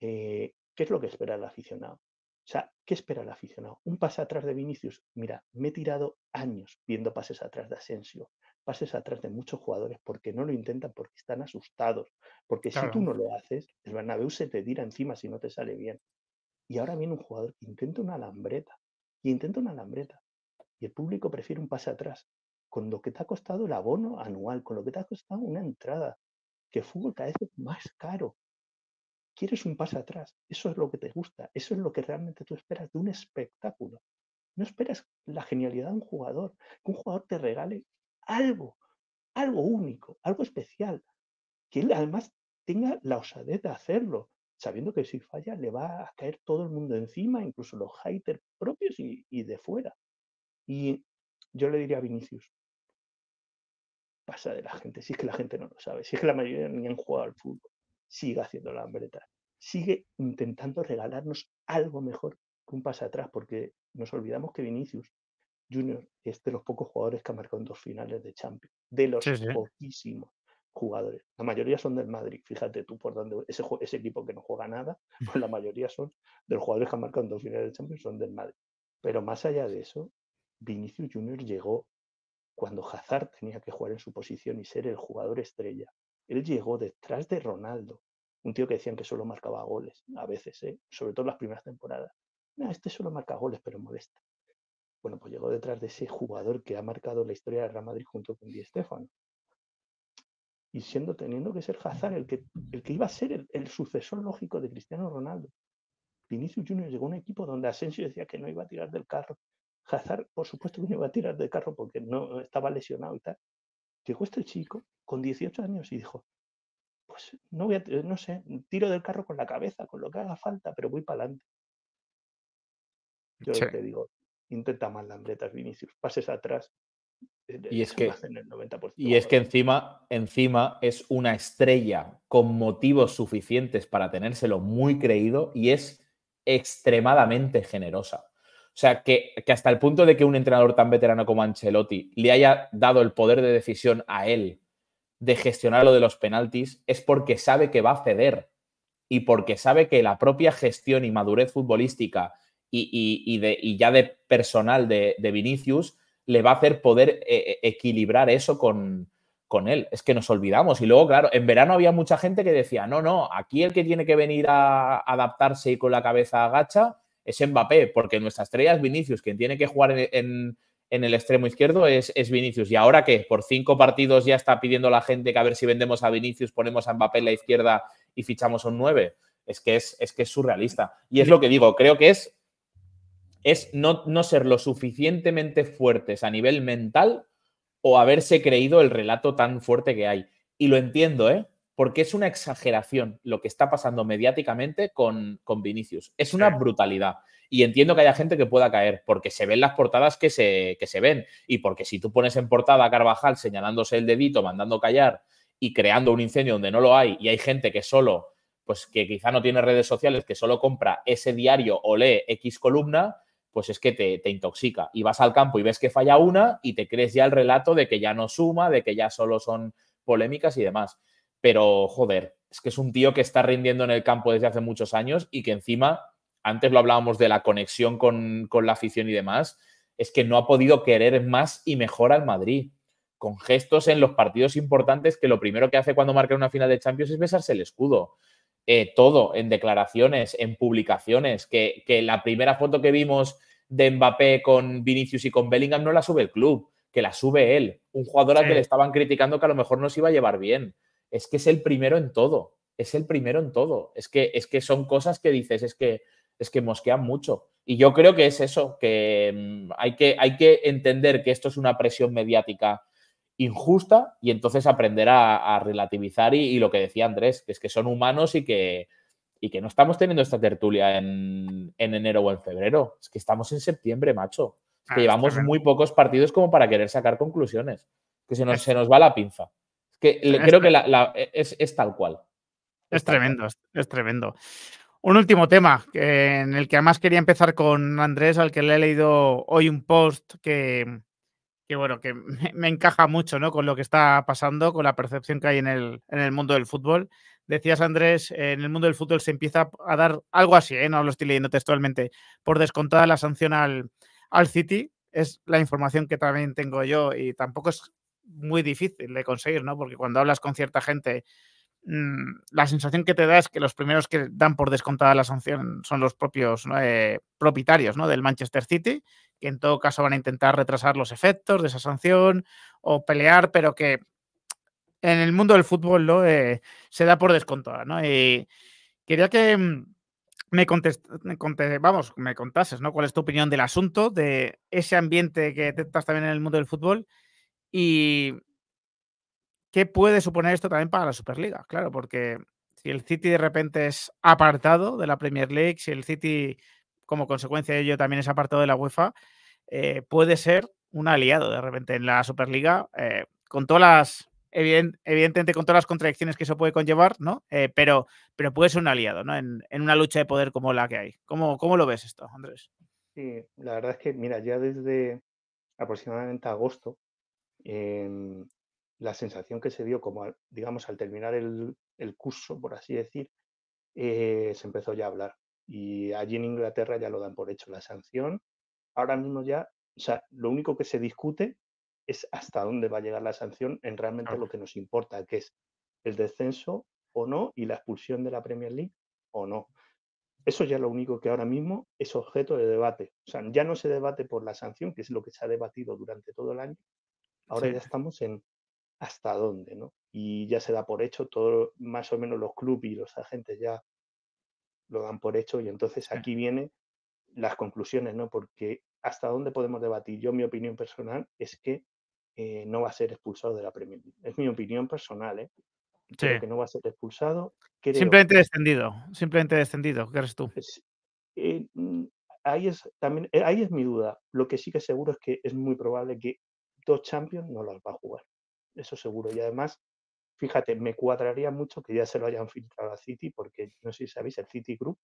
eh, ¿qué es lo que espera el aficionado? O sea, ¿qué espera el aficionado? Un pase atrás de Vinicius. Mira, me he tirado años viendo pases atrás de Asensio, pases atrás de muchos jugadores porque no lo intentan, porque están asustados. Porque si tú no lo haces, el Bernabéu se te tira encima si no te sale bien. Y ahora viene un jugador que intenta una alambreta, y intenta una alambreta, y el público prefiere un pase atrás, con lo que te ha costado el abono anual, con lo que te ha costado una entrada, que fútbol cada vez es más caro, quieres un paso atrás. Eso es lo que te gusta, eso es lo que realmente tú esperas de un espectáculo. No esperas la genialidad de un jugador, que un jugador te regale algo, algo único, algo especial, que él además tenga la osadez de hacerlo, sabiendo que si falla le va a caer todo el mundo encima, incluso los haters propios y, de fuera. Y yo le diría a Vinicius, pasa de la gente, si es que la gente no lo sabe, si es que la mayoría ni han jugado al fútbol sigue haciendo la hambreta sigue intentando regalarnos algo mejor que un pase atrás, porque nos olvidamos que Vinicius Junior es de los pocos jugadores que ha marcado en dos finales de Champions, de los poquísimos jugadores. La mayoría son del Madrid, fíjate tú por donde ese, ese equipo que no juega nada, mm. pues la mayoría son de los jugadores que han marcado en dos finales de Champions son del Madrid. Pero más allá de eso, Vinicius Junior llegó cuando Hazard tenía que jugar en su posición y ser el jugador estrella. Él llegó detrás de Ronaldo, un tío que decían que solo marcaba goles, mm. a veces, ¿eh? sobre todo en las primeras temporadas. No, ah, este solo marca goles, pero modesto Bueno, pues llegó detrás de ese jugador que ha marcado la historia de Real Madrid junto con Di Stefano. Y siendo teniendo que ser Hazard el que, el que iba a ser el, sucesor lógico de Cristiano Ronaldo. Vinicius Junior llegó a un equipo donde Asensio decía que no iba a tirar del carro. Hazard, por supuesto que no iba a tirar del carro porque no estaba lesionado y tal. Llegó este chico con 18 años y dijo, pues no voy a, eh, no sé, tiro del carro con la cabeza, con lo que haga falta, pero voy para adelante. Yo le te digo, intenta más lambretas, Vinicius, pases atrás. Eh, y es, que, y es que encima, encima es una estrella con motivos suficientes para tenérselo muy creído y es extremadamente generosa. O sea, que, que hasta el punto de que un entrenador tan veterano como Ancelotti le haya dado el poder de decisión a él de gestionar lo de los penaltis es porque sabe que va a ceder y porque sabe que la propia gestión y madurez futbolística y, de, ya de personal de, Vinicius le va a hacer poder eh, eh, equilibrar eso con, él. Es que nos olvidamos. Y luego, claro, en verano había mucha gente que decía, no, no, aquí el que tiene que venir a adaptarse y con la cabeza agacha es Mbappé, porque nuestra estrella es Vinicius, quien tiene que jugar en en el extremo izquierdo es, Vinicius. ¿Y ahora que Por cinco partidos ya está pidiendo la gente que a ver si vendemos a Vinicius, ponemos a Mbappé en la izquierda y fichamos un 9. Es que es, es que es surrealista. Y es lo que digo, creo que es, es no, no ser lo suficientemente fuertes a nivel mental o haberse creído el relato tan fuerte que hay. Y lo entiendo, ¿eh? porque es una exageración lo que está pasando mediáticamente con, Vinicius. Es una brutalidad. Y entiendo que haya gente que pueda caer, porque se ven las portadas que se, ven. Y porque si tú pones en portada a Carvajal señalándose el dedito, mandando callar y creando un incendio donde no lo hay, y hay gente que solo, pues que quizá no tiene redes sociales, que solo compra ese diario o lee X columna, pues es que te, te, intoxica. Y vas al campo y ves que falla una y te crees ya el relato de que ya no suma, de que ya solo son polémicas y demás pero joder, es que es un tío que está rindiendo en el campo desde hace muchos años y que encima, antes lo hablábamos de la conexión con, la afición y demás, es que no ha podido querer más y mejor al Madrid, con gestos en los partidos importantes que lo primero que hace cuando marca una final de Champions es besarse el escudo. Eh, todo, en declaraciones, en publicaciones, que, la primera foto que vimos de Mbappé con Vinicius y con Bellingham no la sube el club, que la sube él, un jugador al que le estaban criticando que a lo mejor no se iba a llevar bien es que es el primero en todo, es el primero en todo. Es que, es que son cosas que dices, es que, es que mosquean mucho. Y yo creo que es eso, que mm, hay, que hay que entender que esto es una presión mediática injusta y entonces aprender a, relativizar y, lo que decía Andrés, que es que son humanos y que, y que no estamos teniendo esta tertulia en, enero o en febrero, es que estamos en septiembre, macho. que ah, llevamos muy pocos partidos como para querer sacar conclusiones, que se nos, se nos va la pinza creo que e, es, tal cual. Es, tremendo, es tremendo. Un último tema, en el que además quería empezar con Andrés, al que le he leído hoy un post que, bueno, que me, encaja mucho ¿no? con lo que está pasando, con la percepción que hay en el, en el mundo del fútbol. Decías, Andrés, en el mundo del fútbol se empieza a dar algo así, ¿eh? no lo estoy leyendo textualmente, por descontada la sanción al, al City. Es la información que también tengo yo y tampoco es muy difícil de conseguir, ¿no? Porque cuando hablas con cierta gente, mm, la sensación que te da es que los primeros que dan por descontada la sanción son los propios eh, propietarios ¿no? del Manchester City, que en todo caso van a intentar retrasar los efectos de esa sanción o pelear, pero que en el mundo del fútbol ¿no? Eh, se da por descontada, ¿no? Y quería que mm, me, contest, vamos, me contases, ¿no? ¿Cuál es tu opinión del asunto, de ese ambiente que detectas también en el mundo del fútbol? ¿Y qué puede suponer esto también para la Superliga? Claro, porque si el City de repente es apartado de la Premier League, si el City como consecuencia de ello también es apartado de la UEFA, eh, puede ser un aliado de repente en la Superliga, eh, con todas las, evidentemente con todas las contradicciones que eso puede conllevar, ¿no? Eh, pero, pero puede ser un aliado, ¿no? En, una lucha de poder como la que hay. ¿Cómo, ¿Cómo lo ves esto, Andrés? Sí, la verdad es que, mira, ya desde aproximadamente agosto la sensación que se dio, como digamos al terminar el, curso, por así decir, eh, se empezó ya a hablar. Y allí en Inglaterra ya lo dan por hecho la sanción. Ahora mismo ya, o sea, lo único que se discute es hasta dónde va a llegar la sanción en realmente lo que nos importa, que es el descenso o no y la expulsión de la Premier League o no. Eso ya lo único que ahora mismo es objeto de debate. O sea, ya no se debate por la sanción, que es lo que se ha debatido durante todo el año, Ahora ya estamos en hasta dónde, ¿no? Y ya se da por hecho, todo, más o menos los clubes y los agentes ya lo dan por hecho y entonces aquí vienen las conclusiones, ¿no? Porque hasta dónde podemos debatir. Yo mi opinión personal es que eh, no va a ser expulsado de la Premier League. Es mi opinión personal, ¿eh? que no va a ser expulsado. Simplemente descendido, simplemente descendido, ¿qué eres tú? Eh, mm, ahí, es, también, eh, ahí es mi duda. Lo que sí que seguro es que es muy probable que dos Champions no los va a jugar. Eso seguro. Y además, fíjate, me cuadraría mucho que ya se lo hayan filtrado a City, porque no sé si sabéis, el City Group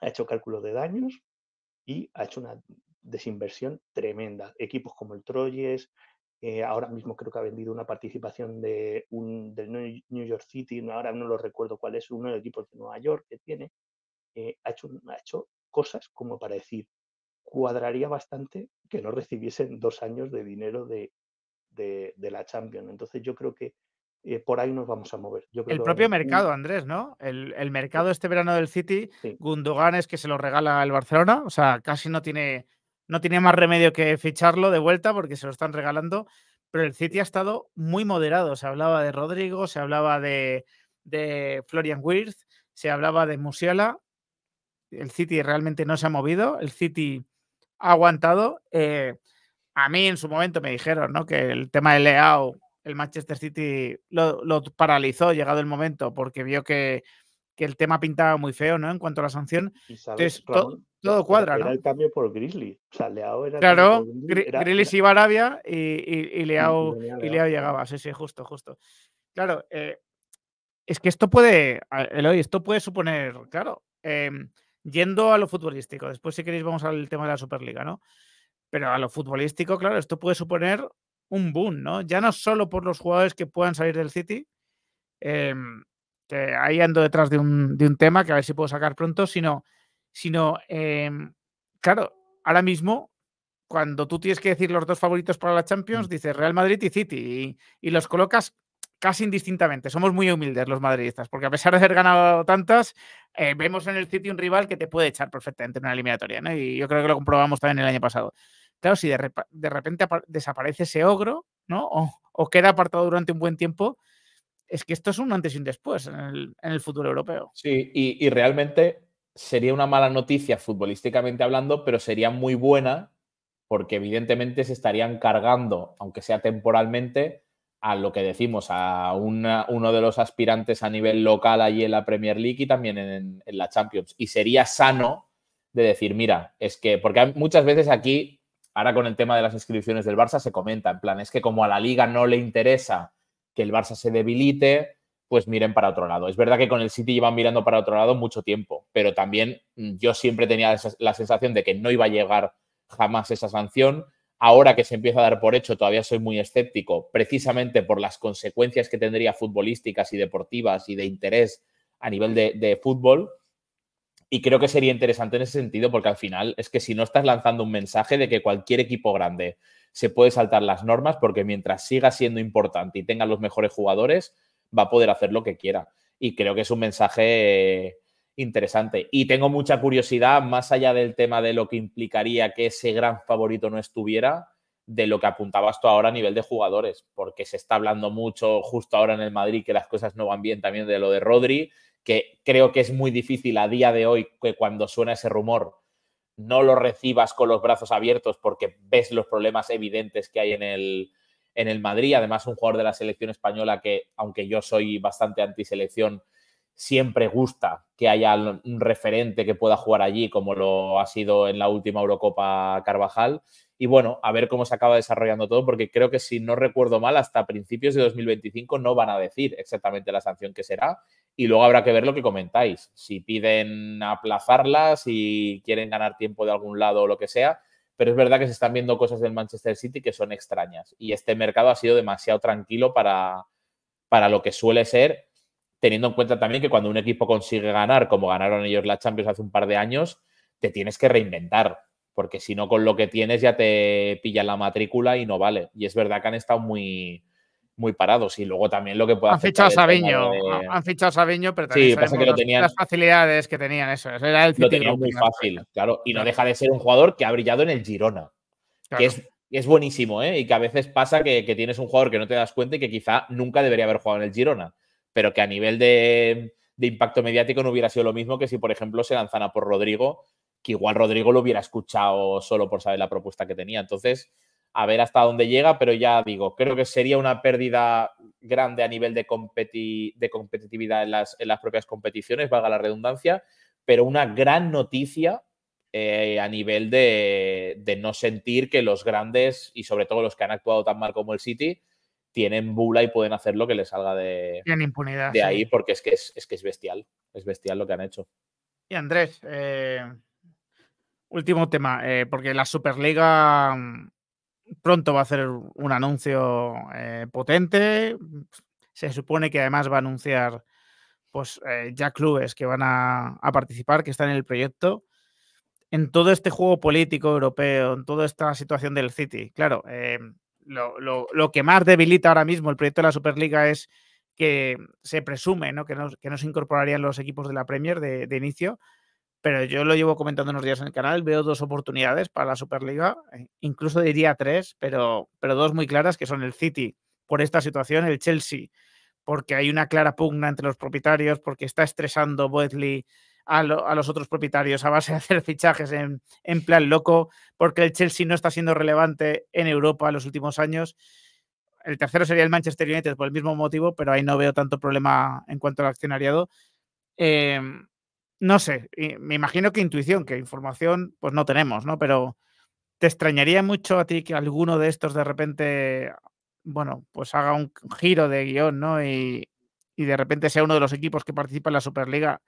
ha hecho cálculo de daños y ha hecho una desinversión tremenda. Equipos como el Troyes, eh, ahora mismo creo que ha vendido una participación de un, del New York City, ahora no lo recuerdo cuál es, uno de los equipos de Nueva York que tiene, eh, ha, hecho, ha hecho cosas como para decir, cuadraría bastante que no recibiesen dos años de dinero de, la Champions. Entonces yo creo que eh, por ahí nos vamos a mover. el propio mercado, Andrés, ¿no? El, mercado este verano del City, Gundogan es que se lo regala el Barcelona, o sea, casi no tiene, no tiene más remedio que ficharlo de vuelta porque se lo están regalando, pero el City ha estado muy moderado. Se hablaba de Rodrigo, se hablaba de, de Florian Wirth, se hablaba de Musiala. El City realmente no se ha movido. El City aguantado. Eh, a mí en su momento me dijeron ¿no? que el tema de Leao, el Manchester City lo, paralizó llegado el momento porque vio que, que, el tema pintaba muy feo ¿no? en cuanto a la sanción. Entonces, todo cuadra. Era ¿no? el cambio por Grizzly. O sea, Leao Claro, Grizzly iba a Arabia y, y, Leao, y, Leao, llegaba. Sí, sí, justo, justo. Claro, eh, es que esto puede, esto puede suponer, claro. Em, Yendo a lo futbolístico, después si queréis vamos al tema de la Superliga, ¿no? Pero a lo futbolístico, claro, esto puede suponer un boom, ¿no? Ya no solo por los jugadores que puedan salir del City, em, que ahí ando detrás de un, tema que a ver si puedo sacar pronto, sino, sino em, claro, ahora mismo, cuando tú tienes que decir los dos favoritos para la Champions, mm. dices Real Madrid y City, y, y los colocas casi indistintamente. Somos muy humildes los madridistas, porque a pesar de haber ganado tantas, eh, vemos en el City un rival que te puede echar perfectamente en una eliminatoria. Y yo creo que lo comprobamos también el año pasado. Claro, si de, repente desaparece ese ogro, ¿no? O, queda apartado durante un buen tiempo, es que esto es un antes y un después en el, futuro europeo. Sí, y realmente sería una mala noticia futbolísticamente hablando, pero sería muy buena porque evidentemente se estarían cargando, aunque sea temporalmente, a lo que decimos, a uno de los aspirantes a nivel local allí en la Premier League y también en, en, la Champions. Y sería sano de decir, mira, es que, porque muchas veces aquí, ahora con el tema de las inscripciones del Barça, se comenta, en plan, es que como a la liga no le interesa que el Barça se debilite, pues miren para otro lado. Es verdad que con el City llevan mirando para otro lado mucho tiempo, pero también mm, yo siempre tenía la sensación de que no iba a llegar jamás esa sanción Ahora que se empieza a dar por hecho, todavía soy muy escéptico, precisamente por las consecuencias que tendría futbolísticas y deportivas y de interés a nivel de, fútbol. Y creo que sería interesante en ese sentido, porque al final es que si no estás lanzando un mensaje de que cualquier equipo grande se puede saltar las normas, porque mientras siga siendo importante y tenga los mejores jugadores, va a poder hacer lo que quiera. Y creo que es un mensaje interesante. Y tengo mucha curiosidad, más allá del tema de lo que implicaría que ese gran favorito no estuviera, de lo que apuntabas tú ahora a nivel de jugadores, porque se está hablando mucho justo ahora en el Madrid que las cosas no van bien también de lo de Rodri, que creo que es muy difícil a día de hoy que cuando suena ese rumor no lo recibas con los brazos abiertos porque ves los problemas evidentes que hay en el, en el Madrid. Además, un jugador de la selección española que, aunque yo soy bastante antiselección, siempre gusta que haya un referente que pueda jugar allí, como lo ha sido en la última Eurocopa Carvajal. Y bueno, a ver cómo se acaba desarrollando todo, porque creo que si no recuerdo mal, hasta principios de 2025 no van a decir exactamente la sanción que será. Y luego habrá que ver lo que comentáis. Si piden aplazarla, si quieren ganar tiempo de algún lado o lo que sea. Pero es verdad que se están viendo cosas del Manchester City que son extrañas. Y este mercado ha sido demasiado tranquilo para, para lo que suele ser teniendo en cuenta también que cuando un equipo consigue ganar, como ganaron ellos la Champions hace un par de años, te tienes que reinventar, porque si no con lo que tienes ya te pilla la matrícula y no vale. Y es verdad que han estado muy, muy parados y luego también lo que puede han fichado han fichado a Sabiño pero también sí, que las facilidades que tenían eso, era el lo tenían muy fácil claro y no deja de ser un jugador que ha brillado en el Girona que es, es buenísimo ¿eh? y que a veces pasa que, que, tienes un jugador que no te das cuenta y que quizá nunca debería haber jugado en el Girona pero que a nivel de, impacto mediático no hubiera sido lo mismo que si, por ejemplo, se lanzara por Rodrigo, que igual Rodrigo lo hubiera escuchado solo por saber la propuesta que tenía. Entonces, a ver hasta dónde llega, pero ya digo, creo que sería una pérdida grande a nivel de, de competitividad en las, propias competiciones, valga la redundancia, pero una gran noticia eh, a nivel de no sentir que los grandes, y sobre todo los que han actuado tan mal como el City, tienen bula y pueden hacer lo que les salga de, de ahí, porque es que es, que es bestial, es bestial lo que han hecho. Y Andrés, eh, último tema, eh, porque la Superliga mm, pronto va a hacer un anuncio eh, potente. Se supone que además va a anunciar pues ya clubes que van a, participar, que están en el proyecto en todo este juego político europeo, en toda esta situación del City, claro, eh, lo, que más debilita ahora mismo el proyecto de la Superliga es que se presume Que, no, que se incorporarían los equipos de la Premier de, inicio, pero yo lo llevo comentando unos días en el canal, veo dos oportunidades para la Superliga, eh, incluso diría tres, pero, pero dos muy claras que son el City por esta situación, el Chelsea porque hay una clara pugna entre los propietarios, porque está estresando Boetley a, los otros propietarios a base de hacer fichajes en, plan loco, porque el Chelsea no está siendo relevante en Europa en los últimos años. El tercero sería el Manchester United por el mismo motivo, pero ahí no veo tanto problema en cuanto al accionariado. Em, no sé, me imagino que intuición, que información, pues no tenemos, ¿no? Pero ¿te extrañaría mucho a ti que alguno de estos de repente, bueno, pues haga un giro de guión, ¿no? y de repente sea uno de los equipos que participa en la Superliga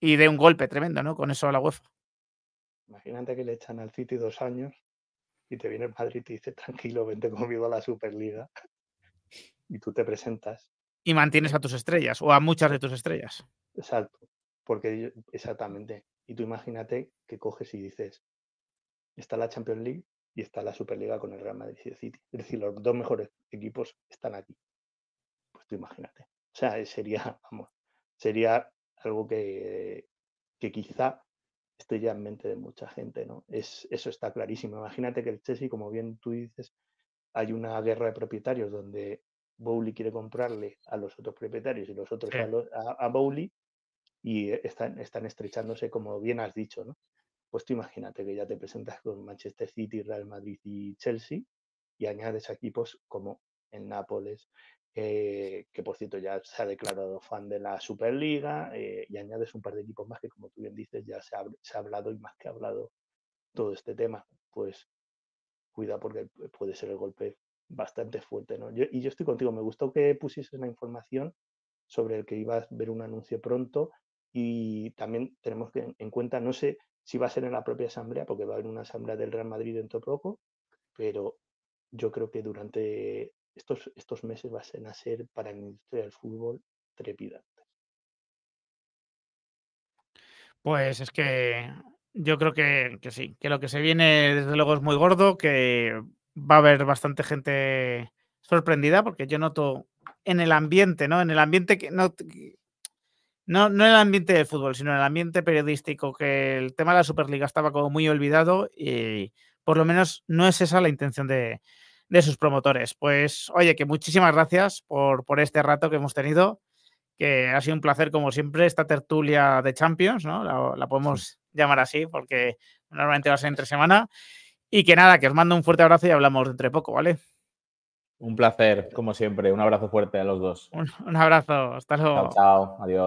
y de un golpe tremendo, ¿no? Con eso a la UEFA. Imagínate que le echan al City dos años y te viene el Madrid y te dice, tranquilo, vente conmigo a la Superliga. Y tú te presentas. Y mantienes a tus estrellas o a muchas de tus estrellas. Exacto, porque exactamente. Y tú imagínate que coges y dices, está la Champions League y está la Superliga con el Real Madrid y el City. Es decir, los dos mejores equipos están aquí. Pues tú imagínate. O sea, sería, *laughs* vamos, sería algo que, quizá esté ya en mente de mucha gente, ¿no? Es, eso está clarísimo. Imagínate que el Chelsea, como bien tú dices, hay una guerra de propietarios donde Bowley quiere comprarle a los otros propietarios y los otros a, Bowley y están, están estrechándose, como bien has dicho, ¿no? Pues tú imagínate que ya te presentas con Manchester City, Real Madrid y Chelsea y añades equipos como el Nápoles, eh, que por cierto ya se ha declarado fan de la Superliga, eh, y añades un par de equipos más que, como tú bien dices, ya se ha, hablado y más que ha hablado todo este tema. Pues cuida porque puede ser el golpe bastante fuerte. ¿no? y yo estoy contigo, me gustó que pusieses la información sobre el que ibas a ver un anuncio pronto y también tenemos que, en cuenta, no sé si va a ser en la propia asamblea, porque va a haber una asamblea del Real Madrid dentro poco, pero yo creo que durante estos, estos meses van a ser para la industria del fútbol trepidantes. Pues es que yo creo que, sí, que lo que se viene desde luego es muy gordo, que va a haber bastante gente sorprendida, porque yo noto en el ambiente, ¿no? En el ambiente que no, no, no en el ambiente del fútbol, sino en el ambiente periodístico, que el tema de la Superliga estaba como muy olvidado y por lo menos no es esa la intención de, de sus promotores. Pues oye, que muchísimas gracias por, por este rato que hemos tenido, que ha sido un placer como siempre esta tertulia de Champions, ¿no? La, podemos llamar así porque normalmente va a ser entre semana. Y que nada, que os mando un fuerte abrazo y hablamos entre poco, ¿vale? Un placer, como siempre. Un abrazo fuerte a los dos. Un, un abrazo. Hasta luego. Chao, chao. Adiós.